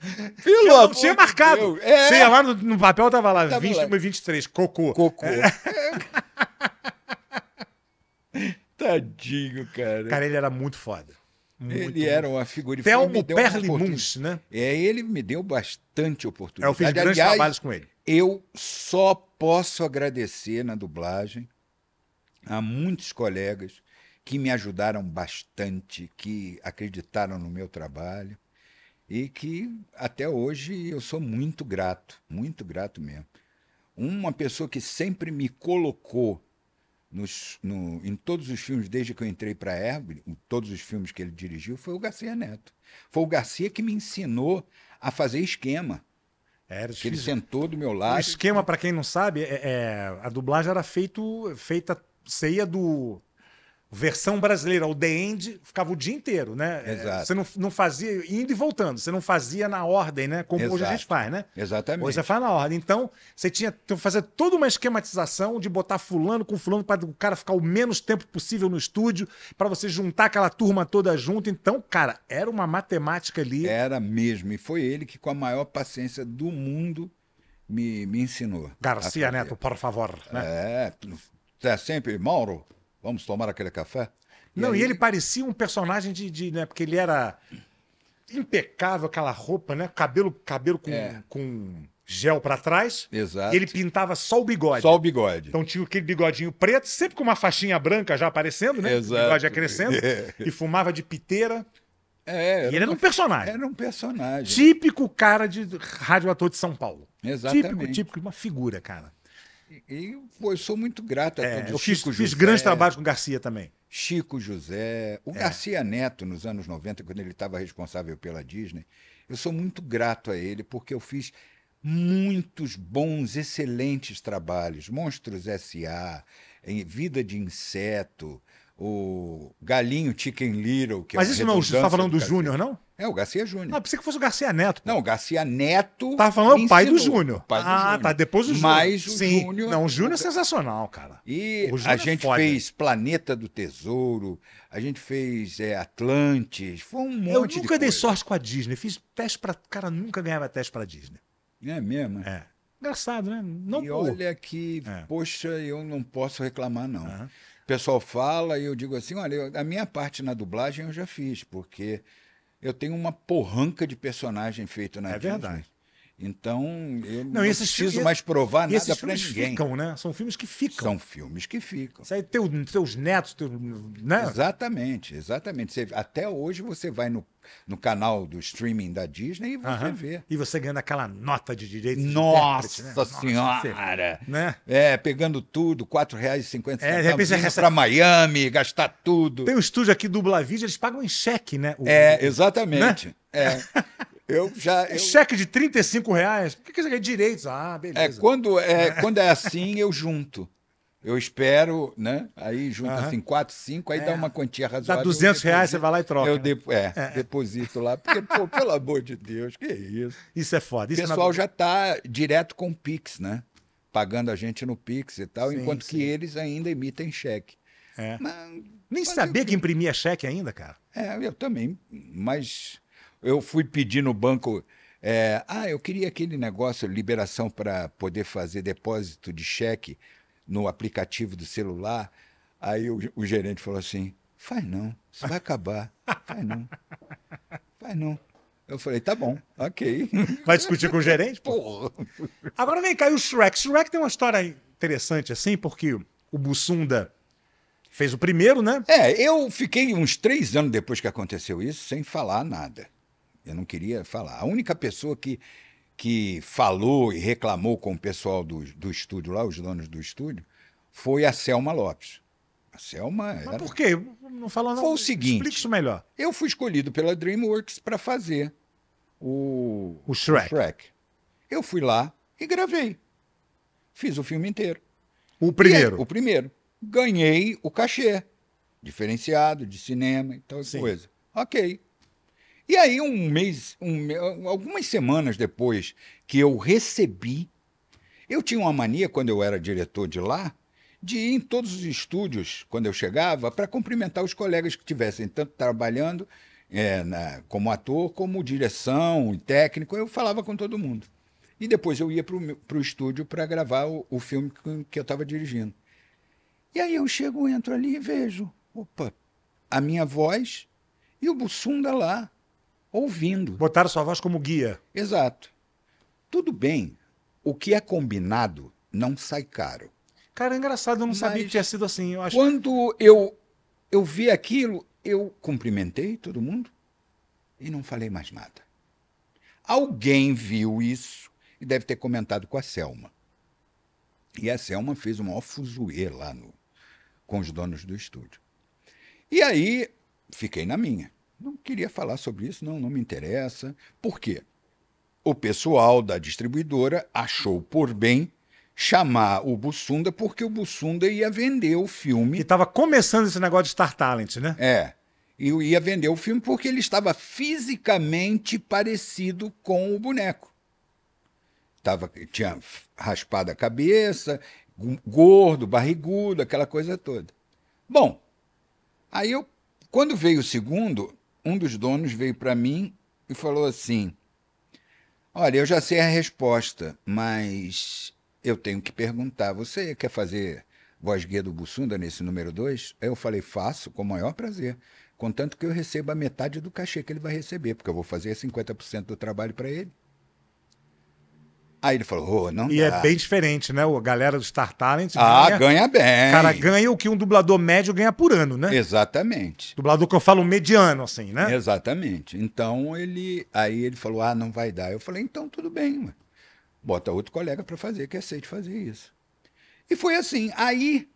Filho, eu tinha marcado. É. Você ia lá no, no papel, tava lá, tava tá 20, e 23, cocô. Cocô. É. (laughs) Tadinho, cara. Cara, ele era muito foda. Muito, ele era uma figura Thelmo Perlimuns, né? É, ele me deu bastante oportunidade. É, eu fiz grandes trabalhos com ele. Eu só posso agradecer na dublagem a muitos colegas que me ajudaram bastante, que acreditaram no meu trabalho e que até hoje eu sou muito grato, muito grato mesmo. Uma pessoa que sempre me colocou nos, no, em todos os filmes, desde que eu entrei para a Herb, em todos os filmes que ele dirigiu, foi o Garcia Neto. Foi o Garcia que me ensinou a fazer esquema. É, ele sentou do meu lado. O esquema, para quem não sabe, é, é, a dublagem era feito, feita. Você ia do, Versão brasileira, o The End, ficava o dia inteiro, né? É, Exato. Você não, não fazia, indo e voltando, você não fazia na ordem, né? Como Exato. hoje a gente faz, né? Exatamente. Hoje você faz na ordem. Então, você tinha que então, fazer toda uma esquematização de botar fulano com fulano para o cara ficar o menos tempo possível no estúdio, para você juntar aquela turma toda junto. Então, cara, era uma matemática ali. Era mesmo. E foi ele que, com a maior paciência do mundo, me, me ensinou. Garcia Neto, por favor. Né? É, tá sempre, Mauro Vamos tomar aquele café? E não, aí... e ele parecia um personagem de. de né, porque ele era impecável, aquela roupa, né? Cabelo, cabelo com, é. com gel para trás. Exato. ele pintava só o bigode. Só o bigode. Então tinha aquele bigodinho preto, sempre com uma faixinha branca já aparecendo, né? Exato. O bigode já crescendo. (laughs) É. E fumava de piteira. É, era e ele era um personagem. Era um personagem. Típico cara de rádio ator de São Paulo. Exatamente. Típico, típico, uma figura, cara. E eu sou muito grato a é, todos. Eu fiz, José, fiz, grandes trabalhos com Garcia também. Chico José, o é. Garcia Neto, nos anos 90, quando ele estava responsável pela Disney, eu sou muito grato a ele, porque eu fiz muitos bons, excelentes trabalhos. Monstros S.A., Vida de Inseto, o Galinho Chicken Little. Que é Mas é isso não, você está falando do, do Júnior, não? É, o Garcia Júnior. Ah, pensei que fosse o Garcia Neto. Pô. Não, o Garcia Neto. Tava falando o pai do Júnior. Pai do ah, tá, Júnior. tá. Depois o Júnior. Mas o Sim. Júnior. Não, o Júnior é sensacional, cara. E a é gente é fez Planeta do Tesouro, a gente fez é, Atlantes. Foi um monte Eu nunca de coisa. dei sorte com a Disney. Fiz teste pra. Cara, nunca ganhava teste pra Disney. É mesmo? É. Engraçado, né? Não e olha que, é. poxa, eu não posso reclamar, não. Uhum. O pessoal fala e eu digo assim: olha, a minha parte na dublagem eu já fiz, porque eu tenho uma porranca de personagem feito na É Disney. verdade. Então, eu não, não preciso mais provar nada esses filmes ninguém. ficam, né? São filmes que ficam. São filmes que ficam. Isso aí, teu, teus netos, teu, né? Exatamente, exatamente. Você, até hoje você vai no, no canal do streaming da Disney e você uh -huh. vê. E você ganhando aquela nota de direito. Nossa de né? Senhora! Nossa, né? É, pegando tudo, R$ 4,50 é, repente você para Miami, gastar tudo. Tem um estúdio aqui do Blavid, eles pagam em cheque, né? O, é, exatamente. Né? É. (laughs) Eu já. É eu... Cheque de 35 reais? Por que, que você quer é direitos? Ah, é, beleza. É, quando, é, quando é assim, eu junto. Eu espero, né? Aí junto uhum. assim, 4, 5, aí é. dá uma quantia razoável. Dá 200 reais, você vai lá e troca. Eu né? é, é, deposito lá, porque, pô, (laughs) pelo amor de Deus, que isso. Isso é foda. O pessoal já está direto com o Pix, né? Pagando a gente no Pix e tal, sim, enquanto sim. que eles ainda emitem cheque. Mas, Nem sabia que imprimia cheque ainda, cara. É, eu também, mas eu fui pedir no banco. É, ah, eu queria aquele negócio, liberação para poder fazer depósito de cheque no aplicativo do celular. Aí o, o gerente falou assim: faz não, isso vai acabar. Faz não. Faz não. Eu falei, tá bom, ok. (laughs) Vai discutir com o gerente? Pô. Agora vem cá, e o Shrek? Shrek tem uma história interessante, assim, porque o Bussunda fez o primeiro, né? É, eu fiquei uns três anos depois que aconteceu isso sem falar nada. Eu não queria falar. A única pessoa que, que falou e reclamou com o pessoal do, do estúdio lá, os donos do estúdio, foi a Selma Lopes. A Selma era... Mas por quê? Não falou nada. Foi o seguinte. Explica isso melhor. Eu fui escolhido pela DreamWorks para fazer o... O Shrek. o Shrek. Eu fui lá e gravei. Fiz o filme inteiro. O primeiro? o primeiro. Ganhei o cachê. Diferenciado, de cinema e tal Sim. coisa. Ok. E aí, um mês, um, algumas semanas depois que eu recebi, eu tinha uma mania, quando eu era diretor de lá, de ir em todos os estúdios, quando eu chegava, para cumprimentar os colegas que estivessem tanto trabalhando é, na, como ator, como direção e técnico. Eu falava com todo mundo. E depois eu ia para o estúdio para gravar o, o, filme que, que eu estava dirigindo. E aí eu chego, entro ali e vejo, opa, a minha voz e o Bussunda lá ouvindo. Botaram sua voz como guia. Exato. Tudo bem, o que é combinado não sai caro. Cara, é engraçado, eu não Mas sabia que tinha sido assim. Eu acho... Quando eu, eu vi aquilo, eu cumprimentei todo mundo e não falei mais nada. Alguém viu isso e deve ter comentado com a Selma. E a Selma fez um maior lá no, com os donos do estúdio. E aí fiquei na minha. Não queria falar sobre isso, não, não me interessa. Por quê? O pessoal da distribuidora achou por bem chamar o Bussunda porque o Bussunda ia vender o filme. E estava começando esse negócio de Star Talent, né? É. E ia vender o filme porque ele estava fisicamente parecido com o boneco. Tava, tinha raspado a cabeça, gordo, barrigudo, aquela coisa toda. Bom, aí eu, quando veio o segundo, um dos donos veio para mim e falou assim: Olha, eu já sei a resposta, mas eu tenho que perguntar. Você quer fazer voz guia do Bussunda nesse número 2? Eu falei: Faço, com o maior prazer. Contanto que eu receba metade do cachê que ele vai receber, porque eu vou fazer 50% do trabalho para ele Aí ele falou, oh, não E é dá. é bem diferente, né? A galera do Star Talent Ah, ganha, ganha bem. Cara, ganha o que um dublador médio ganha por ano, né? Exatamente. Dublador que eu falo mediano, assim, né? Exatamente. Então ele. Aí ele falou, ah, não vai dar. Eu falei, então tudo bem, Bota outro colega para fazer, que aceite fazer isso. E foi assim. Aí,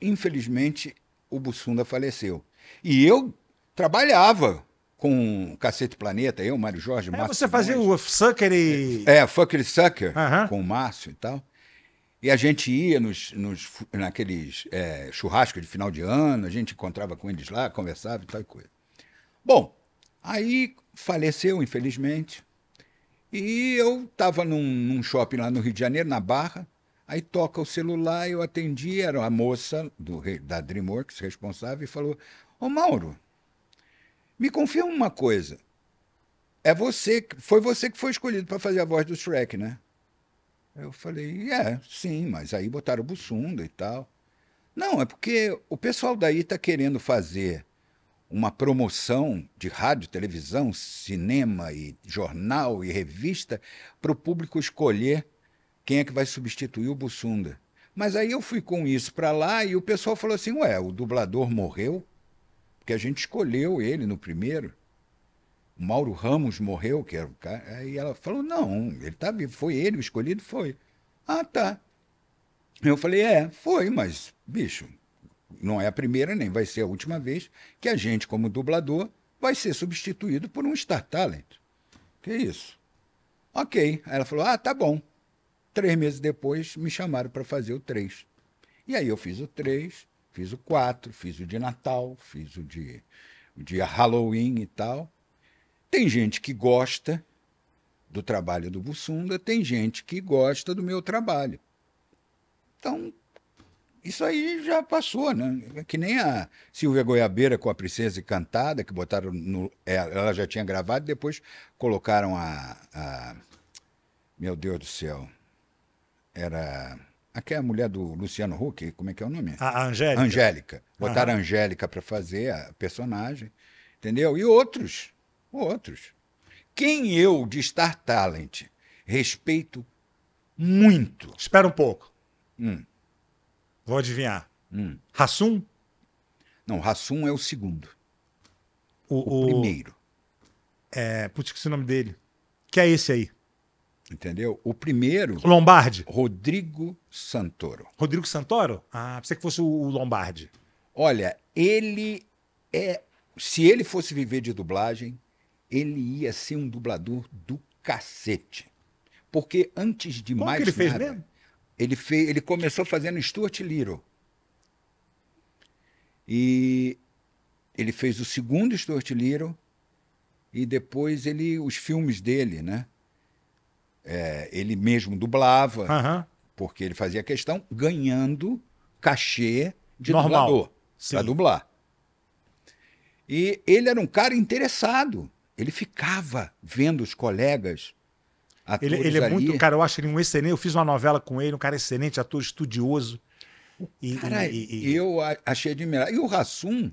infelizmente, o Bussunda faleceu. E eu trabalhava com Cacete Planeta, eu, Mário Jorge, é, Márcio. Você fazia o Sucker e. É, Fucker Sucker, com o Márcio e tal. E a gente ia nos, nos, naqueles é, churrascos de final de ano, a gente encontrava com eles lá, conversava e tal coisa. Bom, aí faleceu, infelizmente. E eu estava num, num, shopping lá no Rio de Janeiro, na Barra. Aí toca o celular, eu atendi, era a moça do, da DreamWorks responsável e falou: Ô Mauro, me confirma uma coisa. É você, foi você que foi escolhido para fazer a voz do Shrek, né? Eu falei, é, sim, mas aí botaram o Bussunda e tal. Não, é porque o pessoal daí está querendo fazer uma promoção de rádio, televisão, cinema e jornal e revista para o público escolher quem é que vai substituir o Bussunda. Mas aí eu fui com isso para lá e o pessoal falou assim: "Ué, o dublador morreu?" Porque a gente escolheu ele no primeiro. O Mauro Ramos morreu, que era o cara. Aí ela falou: não, ele tá vivo. Foi ele o escolhido? Foi. Ah, tá. Eu falei: é, foi, mas, bicho, não é a primeira nem vai ser a última vez que a gente, como dublador, vai ser substituído por um Star Talent. Que isso? Ok. Aí ela falou: ah, tá bom. Três meses depois, me chamaram para fazer o 3. E aí eu fiz o 3 Fiz o 4, fiz o de Natal, fiz o de, o de Halloween e tal. Tem gente que gosta do trabalho do Bussunda, tem gente que gosta do meu trabalho. Então, isso aí já passou, né? É que nem a Silvia Goiabeira com a Princesa Encantada, que botaram no. É, ela já tinha gravado, e depois colocaram a, a. meu Deus do céu. Era é a mulher do Luciano Huck, como é que é o nome? A Angélica. Angélica. Botaram uhum. Angélica para fazer a personagem, entendeu? E outros, outros. Quem eu de Star Talent respeito muito. Espera um pouco. Hum. Vou adivinhar. Hum. Hassum? Não, Hassum é o segundo. O, o, o primeiro. É, putz, que se o nome dele. Que é esse aí. Entendeu? O primeiro. O Lombardi. Rodrigo Santoro. Rodrigo Santoro? Ah, pensei que fosse o Lombardi. Olha, ele é. Se ele fosse viver de dublagem, ele ia ser um dublador do cacete. Porque antes de Como mais que ele nada, fez mesmo? Ele, fez, ele começou fazendo Stuart Little. E ele fez o segundo Stuart Little e depois ele os filmes dele, né? É, ele mesmo dublava, uhum. porque ele fazia questão, ganhando cachê de Normal. dublador para dublar. E ele era um cara interessado. Ele ficava vendo os colegas. Ele, ele é ali. muito. Cara, eu acho ele um excelente. Eu fiz uma novela com ele, um cara excelente, ator estudioso. E, cara, e, e, eu achei admirável. E o Rassum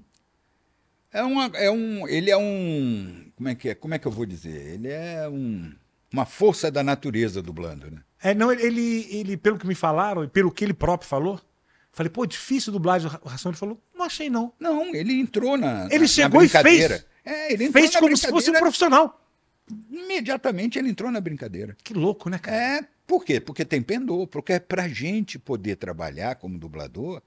é, uma, é um. Ele é um. Como é que é? Como é que eu vou dizer? Ele é um uma força da natureza dublando, né? É, não, ele, ele, pelo que me falaram e pelo que ele próprio falou, falei, pô, difícil dublagem. O Ração falou, não achei não. Não, ele entrou na. Ele na, chegou na e fez. É, ele entrou fez como se fosse um profissional. Imediatamente ele entrou na brincadeira. Que louco, né, cara? É, por quê? Porque tem pendor. Porque é pra gente poder trabalhar como dublador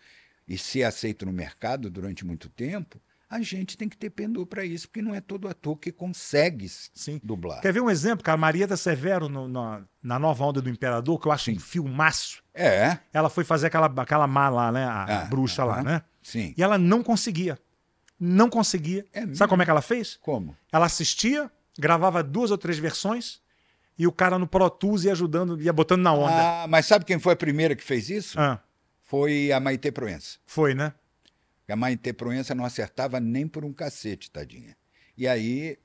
e ser aceito no mercado durante muito tempo, a gente tem que ter pendor para isso, porque não é todo ator que consegue Sim. dublar. Quer ver um exemplo, cara? Marieta da Severo, no, no, na nova onda do Imperador, que eu acho Sim. um filmaço. É. Ela foi fazer aquela, aquela má lá, né? A ah, bruxa lá, né? Sim. E ela não conseguia. Não conseguia. É Sabe como é que ela fez? Como? Ela assistia, gravava duas ou três versões, e o cara no Pro Tools ia ajudando, ia botando na onda. Ah, mas sabe quem foi a primeira que fez isso? Ah. Foi a Maite Proença. Foi, né? a Maite Proença não acertava nem por um cacete, tadinha. E aí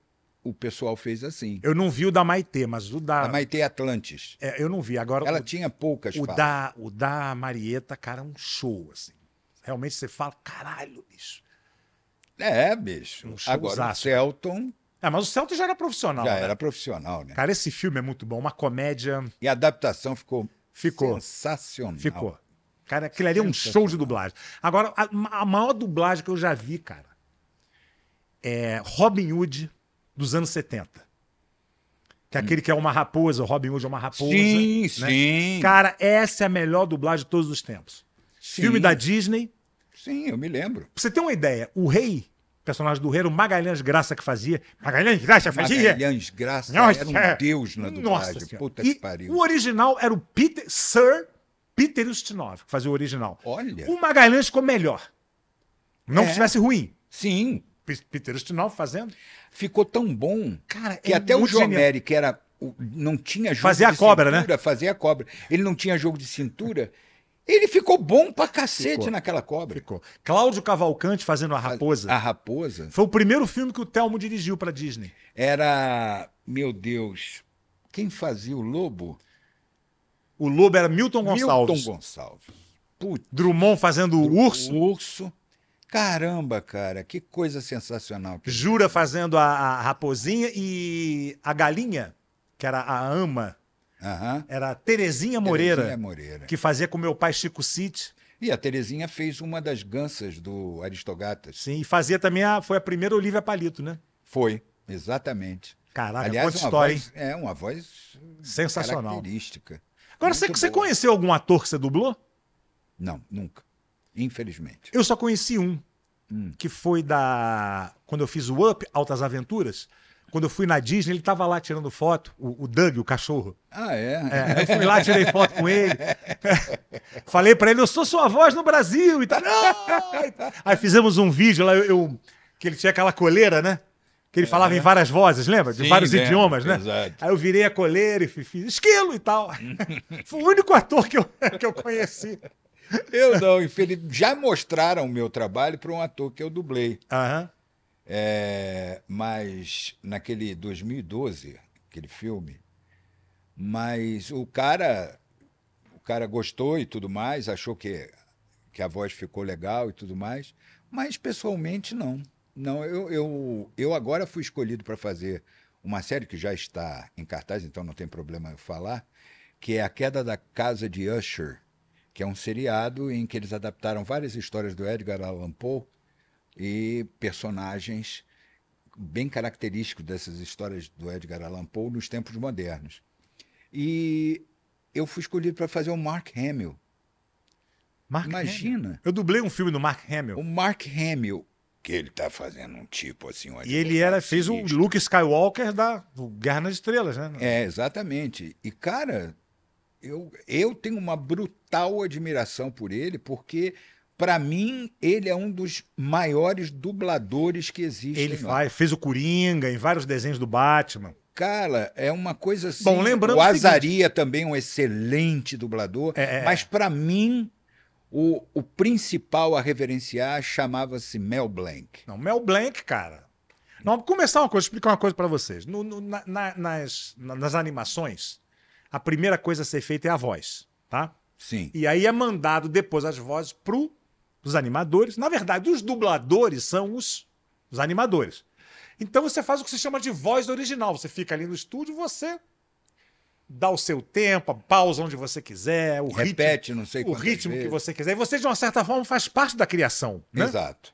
o pessoal fez assim. Eu não vi o da Maitê, mas o da. Da Maitê Atlantis. É, eu não vi. Agora. Ela o... tinha poucas o Da, o da Marieta, cara, é um show, assim. Realmente você fala, caralho, bicho. É, bicho. Um Agora, o Celton. É, mas o Celton já era profissional. Já né? era profissional, né? Cara, esse filme é muito bom, uma comédia. E a adaptação ficou. Ficou. Sensacional. Ficou. Cara, aquilo ali é um show de dublagem. Agora, a, a, maior dublagem que eu já vi, cara, é Robin Hood dos anos 70. Que é aquele que é uma raposa, Robin Hood é uma raposa. Sim, né? sim. Cara, essa é a melhor dublagem de todos os tempos. Sim. Filme da Disney. Sim, eu me lembro. Pra você ter uma ideia, o rei personagem do rei era o Magalhães Graça que fazia. Magalhães Graça fazia. Magalhães Graça Nossa, era um é. deus na dublagem. Nossa Puta e que pariu. O original era o Peter Sir Peter Ustinov, que fazia o original. Olha. O Magalhães ficou melhor. Não é. que estivesse ruim. Sim. Peter Ustinov fazendo. Ficou tão bom Cara, que é até o Jomeri, que era não tinha jogo fazia de a cobra, né? cintura, né? fazia a cobra. Ele não tinha jogo de cintura. Ele ficou bom pra cacete ficou. naquela cobra. Ficou. Cláudio Cavalcante fazendo A Raposa. A, a Raposa. Foi o primeiro filme que o Telmo dirigiu pra Disney. Era, meu Deus, quem fazia o Lobo? O lobo era Milton Gonçalves. Milton Gonçalves. Putz. Drummond fazendo o urso. Urso. Caramba, cara, que coisa sensacional. Que Jura fazendo a, a, raposinha e a galinha, que era a ama, uhum. era a Terezinha Moreira, Terezinha Moreira, que fazia com meu pai Chico City. E a Terezinha fez uma das gansas do Aristogatas. Sim, e fazia também a. Foi a primeira Olivia Palito, né? Foi, exatamente. Caraca, Aliás, uma história, voz, hein? É, uma voz sensacional. característica. Agora, você, você conheceu algum ator que você dublou? Não, nunca. Infelizmente. Eu só conheci um, hum. que foi da. Quando eu fiz o Up, Altas Aventuras. Quando eu fui na Disney, ele estava lá tirando foto, o, o, Doug, o cachorro. Ah, é? é eu fui lá, tirei foto com ele. (laughs) Falei para ele, eu sou sua voz no Brasil. E tá, (laughs) Aí fizemos um vídeo lá, eu, eu, que ele tinha aquela coleira, né? Que ele falava em várias vozes, lembra? De Sim, vários lembro, idiomas, né? Exato. Aí eu virei a coleira e fiz esquilo e tal. (laughs) Foi o único ator que eu, que eu conheci. Eu não, infelizmente. Já mostraram o meu trabalho para um ator que eu dublei. Uhum. É, mas naquele 2012, aquele filme, mas o cara, o cara gostou e tudo mais, achou que, que a voz ficou legal e tudo mais, mas pessoalmente não. Não, eu, eu, eu agora fui escolhido para fazer uma série que já está em cartaz, então não tem problema eu falar, que é A Queda da Casa de Usher, que é um seriado em que eles adaptaram várias histórias do Edgar Allan Poe e personagens bem característicos dessas histórias do Edgar Allan Poe nos tempos modernos. E eu fui escolhido para fazer o Mark Hamill. Mark Imagina. Hamill. Eu dublei um filme do Mark Hamill. O Mark Hamill que ele tá fazendo um tipo assim. Um e ele era, fez sinistro. o Luke Skywalker da Guerra nas Estrelas, né? É, exatamente. E, cara, eu, eu tenho uma brutal admiração por ele, porque para mim, ele é um dos maiores dubladores que existem Ele faz, fez o Coringa em vários desenhos do Batman. Cara, é uma coisa assim. Bom, lembrando o Azaria seguinte... também é um excelente dublador, é, é, é. mas para mim o, o principal a reverenciar chamava-se Mel Blanc. Não, Mel Blanc, cara. Não, vou começar uma coisa, explicar uma coisa para vocês. No, no, na, nas, nas animações, a primeira coisa a ser feita é a voz, tá? Sim. E aí é mandado depois as vozes para os animadores. Na verdade, os dubladores são os, os animadores. Então você faz o que se chama de voz original. Você fica ali no estúdio, você dá o seu tempo, a pausa onde você quiser, o repete, ritmo, não sei o ritmo vezes. que você quiser. E você de uma certa forma faz parte da criação, né? Exato.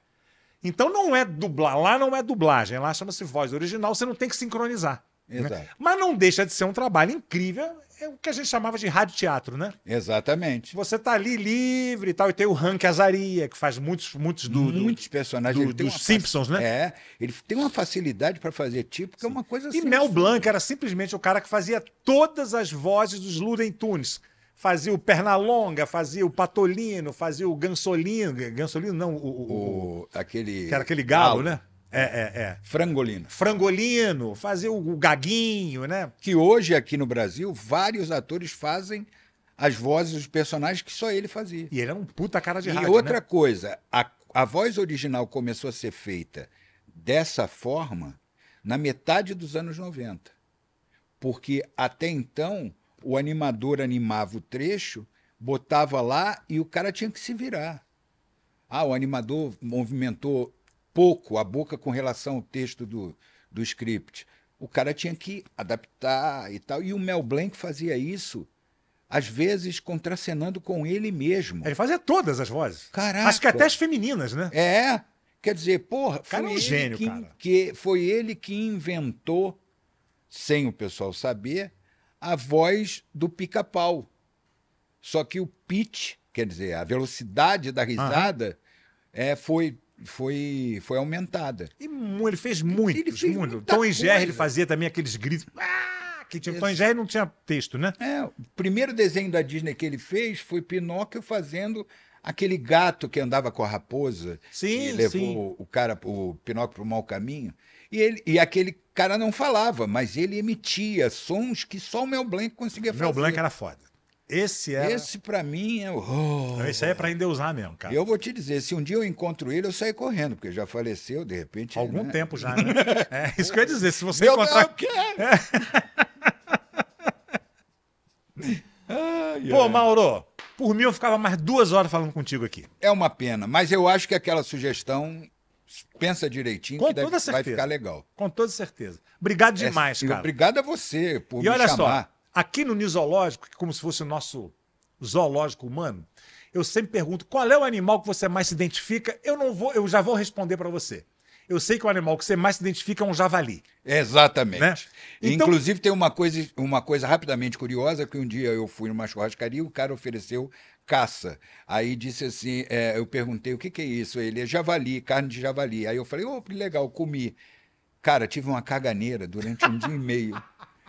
Então não é dublar, lá não é dublagem, lá chama-se voz original, você não tem que sincronizar. Né? Exato. Né? Mas não deixa de ser um trabalho incrível, é o que a gente chamava de rádio teatro, né? Exatamente. Você tá ali livre e tal, e tem o Hank Azaria, que faz muitos, muitos do, muitos personagens do, dos Simpsons, né? É, ele tem uma facilidade para fazer tipo, que é uma coisa E assim, Mel Blanc era simplesmente o cara que fazia todas as vozes dos Luden Tunes. Fazia o Pernalonga, fazia o Patolino, fazia o Gansolino. Gansolino não, o. o, o aquele. Que era aquele galo, galo. né? É, é, é. Frangolino. Frangolino, fazer o, o gaguinho, né? Que hoje, aqui no Brasil, vários atores fazem as vozes dos personagens que só ele fazia. E ele é um puta cara de e rádio, E outra né? coisa, a, a voz original começou a ser feita dessa forma na metade dos anos 90. Porque até então o animador animava o trecho, botava lá e o cara tinha que se virar. Ah, o animador movimentou pouco a boca com relação ao texto do, do script. O cara tinha que adaptar e tal. E o Mel Blanc fazia isso, às vezes contracenando com ele mesmo. Ele fazia todas as vozes. Caraca. Acho que até as femininas, né? É. Quer dizer, porra, cara é foi, gênio, que, cara. Que foi ele que inventou, sem o pessoal saber, a voz do pica-pau. Só que o pitch, quer dizer, a velocidade da risada, uhum. é, foi foi, foi aumentada. E ele fez muito, ele fez muito. Tom e Jerry ele fazia também aqueles gritos. Ah, que tinha, Tom e Jerry não tinha texto, né? É, o primeiro desenho da Disney que ele fez foi Pinóquio fazendo aquele gato que andava com a raposa sim, e levou sim. o cara, o Pinóquio para o mau caminho. E, ele, e aquele cara não falava, mas ele emitia sons que só o Mel Blanc conseguia fazer. Mel Blanc era foda. Esse é. Esse para mim é o. Oh, esse aí é para endeusar mesmo, cara. Eu vou te dizer, se um dia eu encontro ele, eu saio correndo, porque já faleceu, de repente. Algum né? tempo já, né? (laughs) é, isso que eu ia dizer, se você Meu encontrar. eu é. (laughs) ai, Pô, Mauro, por mim eu ficava mais duas horas falando contigo aqui. É uma pena, mas eu acho que aquela sugestão pensa direitinho Com que deve, vai ficar legal. Com toda certeza. Obrigado é, demais, é, cara. Obrigado a você por e me olha chamar. Só, Aqui no Nisológico, é como se fosse o nosso zoológico humano, eu sempre pergunto qual é o animal que você mais se identifica. Eu não vou, eu já vou responder para você. Eu sei que o animal que você mais se identifica é um javali. Exatamente. Né? Então... Inclusive, tem uma coisa, uma coisa rapidamente curiosa: que um dia eu fui numa churrascaria e o cara ofereceu caça. Aí disse assim: é, eu perguntei o que, que é isso? Ele é javali, carne de javali. Aí eu falei: ô, oh, que legal, comi. Cara, tive uma caganeira durante um dia e meio.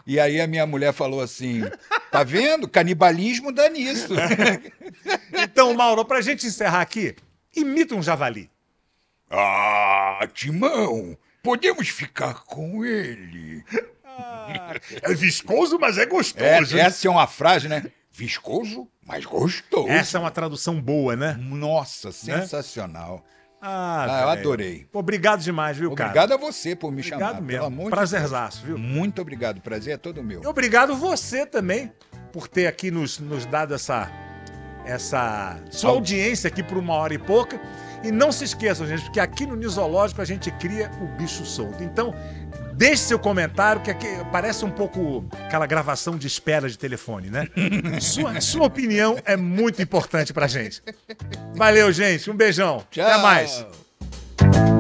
E aí a minha mulher falou assim: tá vendo? Canibalismo dá nisso. (laughs) então, Mauro, pra gente encerrar aqui, imita um javali. Ah, Timão, podemos ficar com ele. Ah, é viscoso, mas é gostoso. É, essa é uma frase, né? Viscoso, mas gostoso. Essa é uma tradução boa, né? Nossa, né? sensacional. Né? Ah, ah eu adorei. Obrigado demais, viu, cara? Obrigado a você por me obrigado chamar. Obrigado mesmo. Pelo Prazerzaço, viu? Muito obrigado. Prazer é todo meu. E obrigado você também por ter aqui nos, nos dado essa, essa sua audiência aqui por uma hora e pouca. E não se esqueçam, gente, porque aqui no Nisológico a gente cria o bicho solto. Então, Deixe seu comentário, que aqui parece um pouco aquela gravação de espera de telefone, né? (laughs) sua, sua opinião é muito importante pra gente. Valeu, gente. Um beijão. Tchau. Até mais.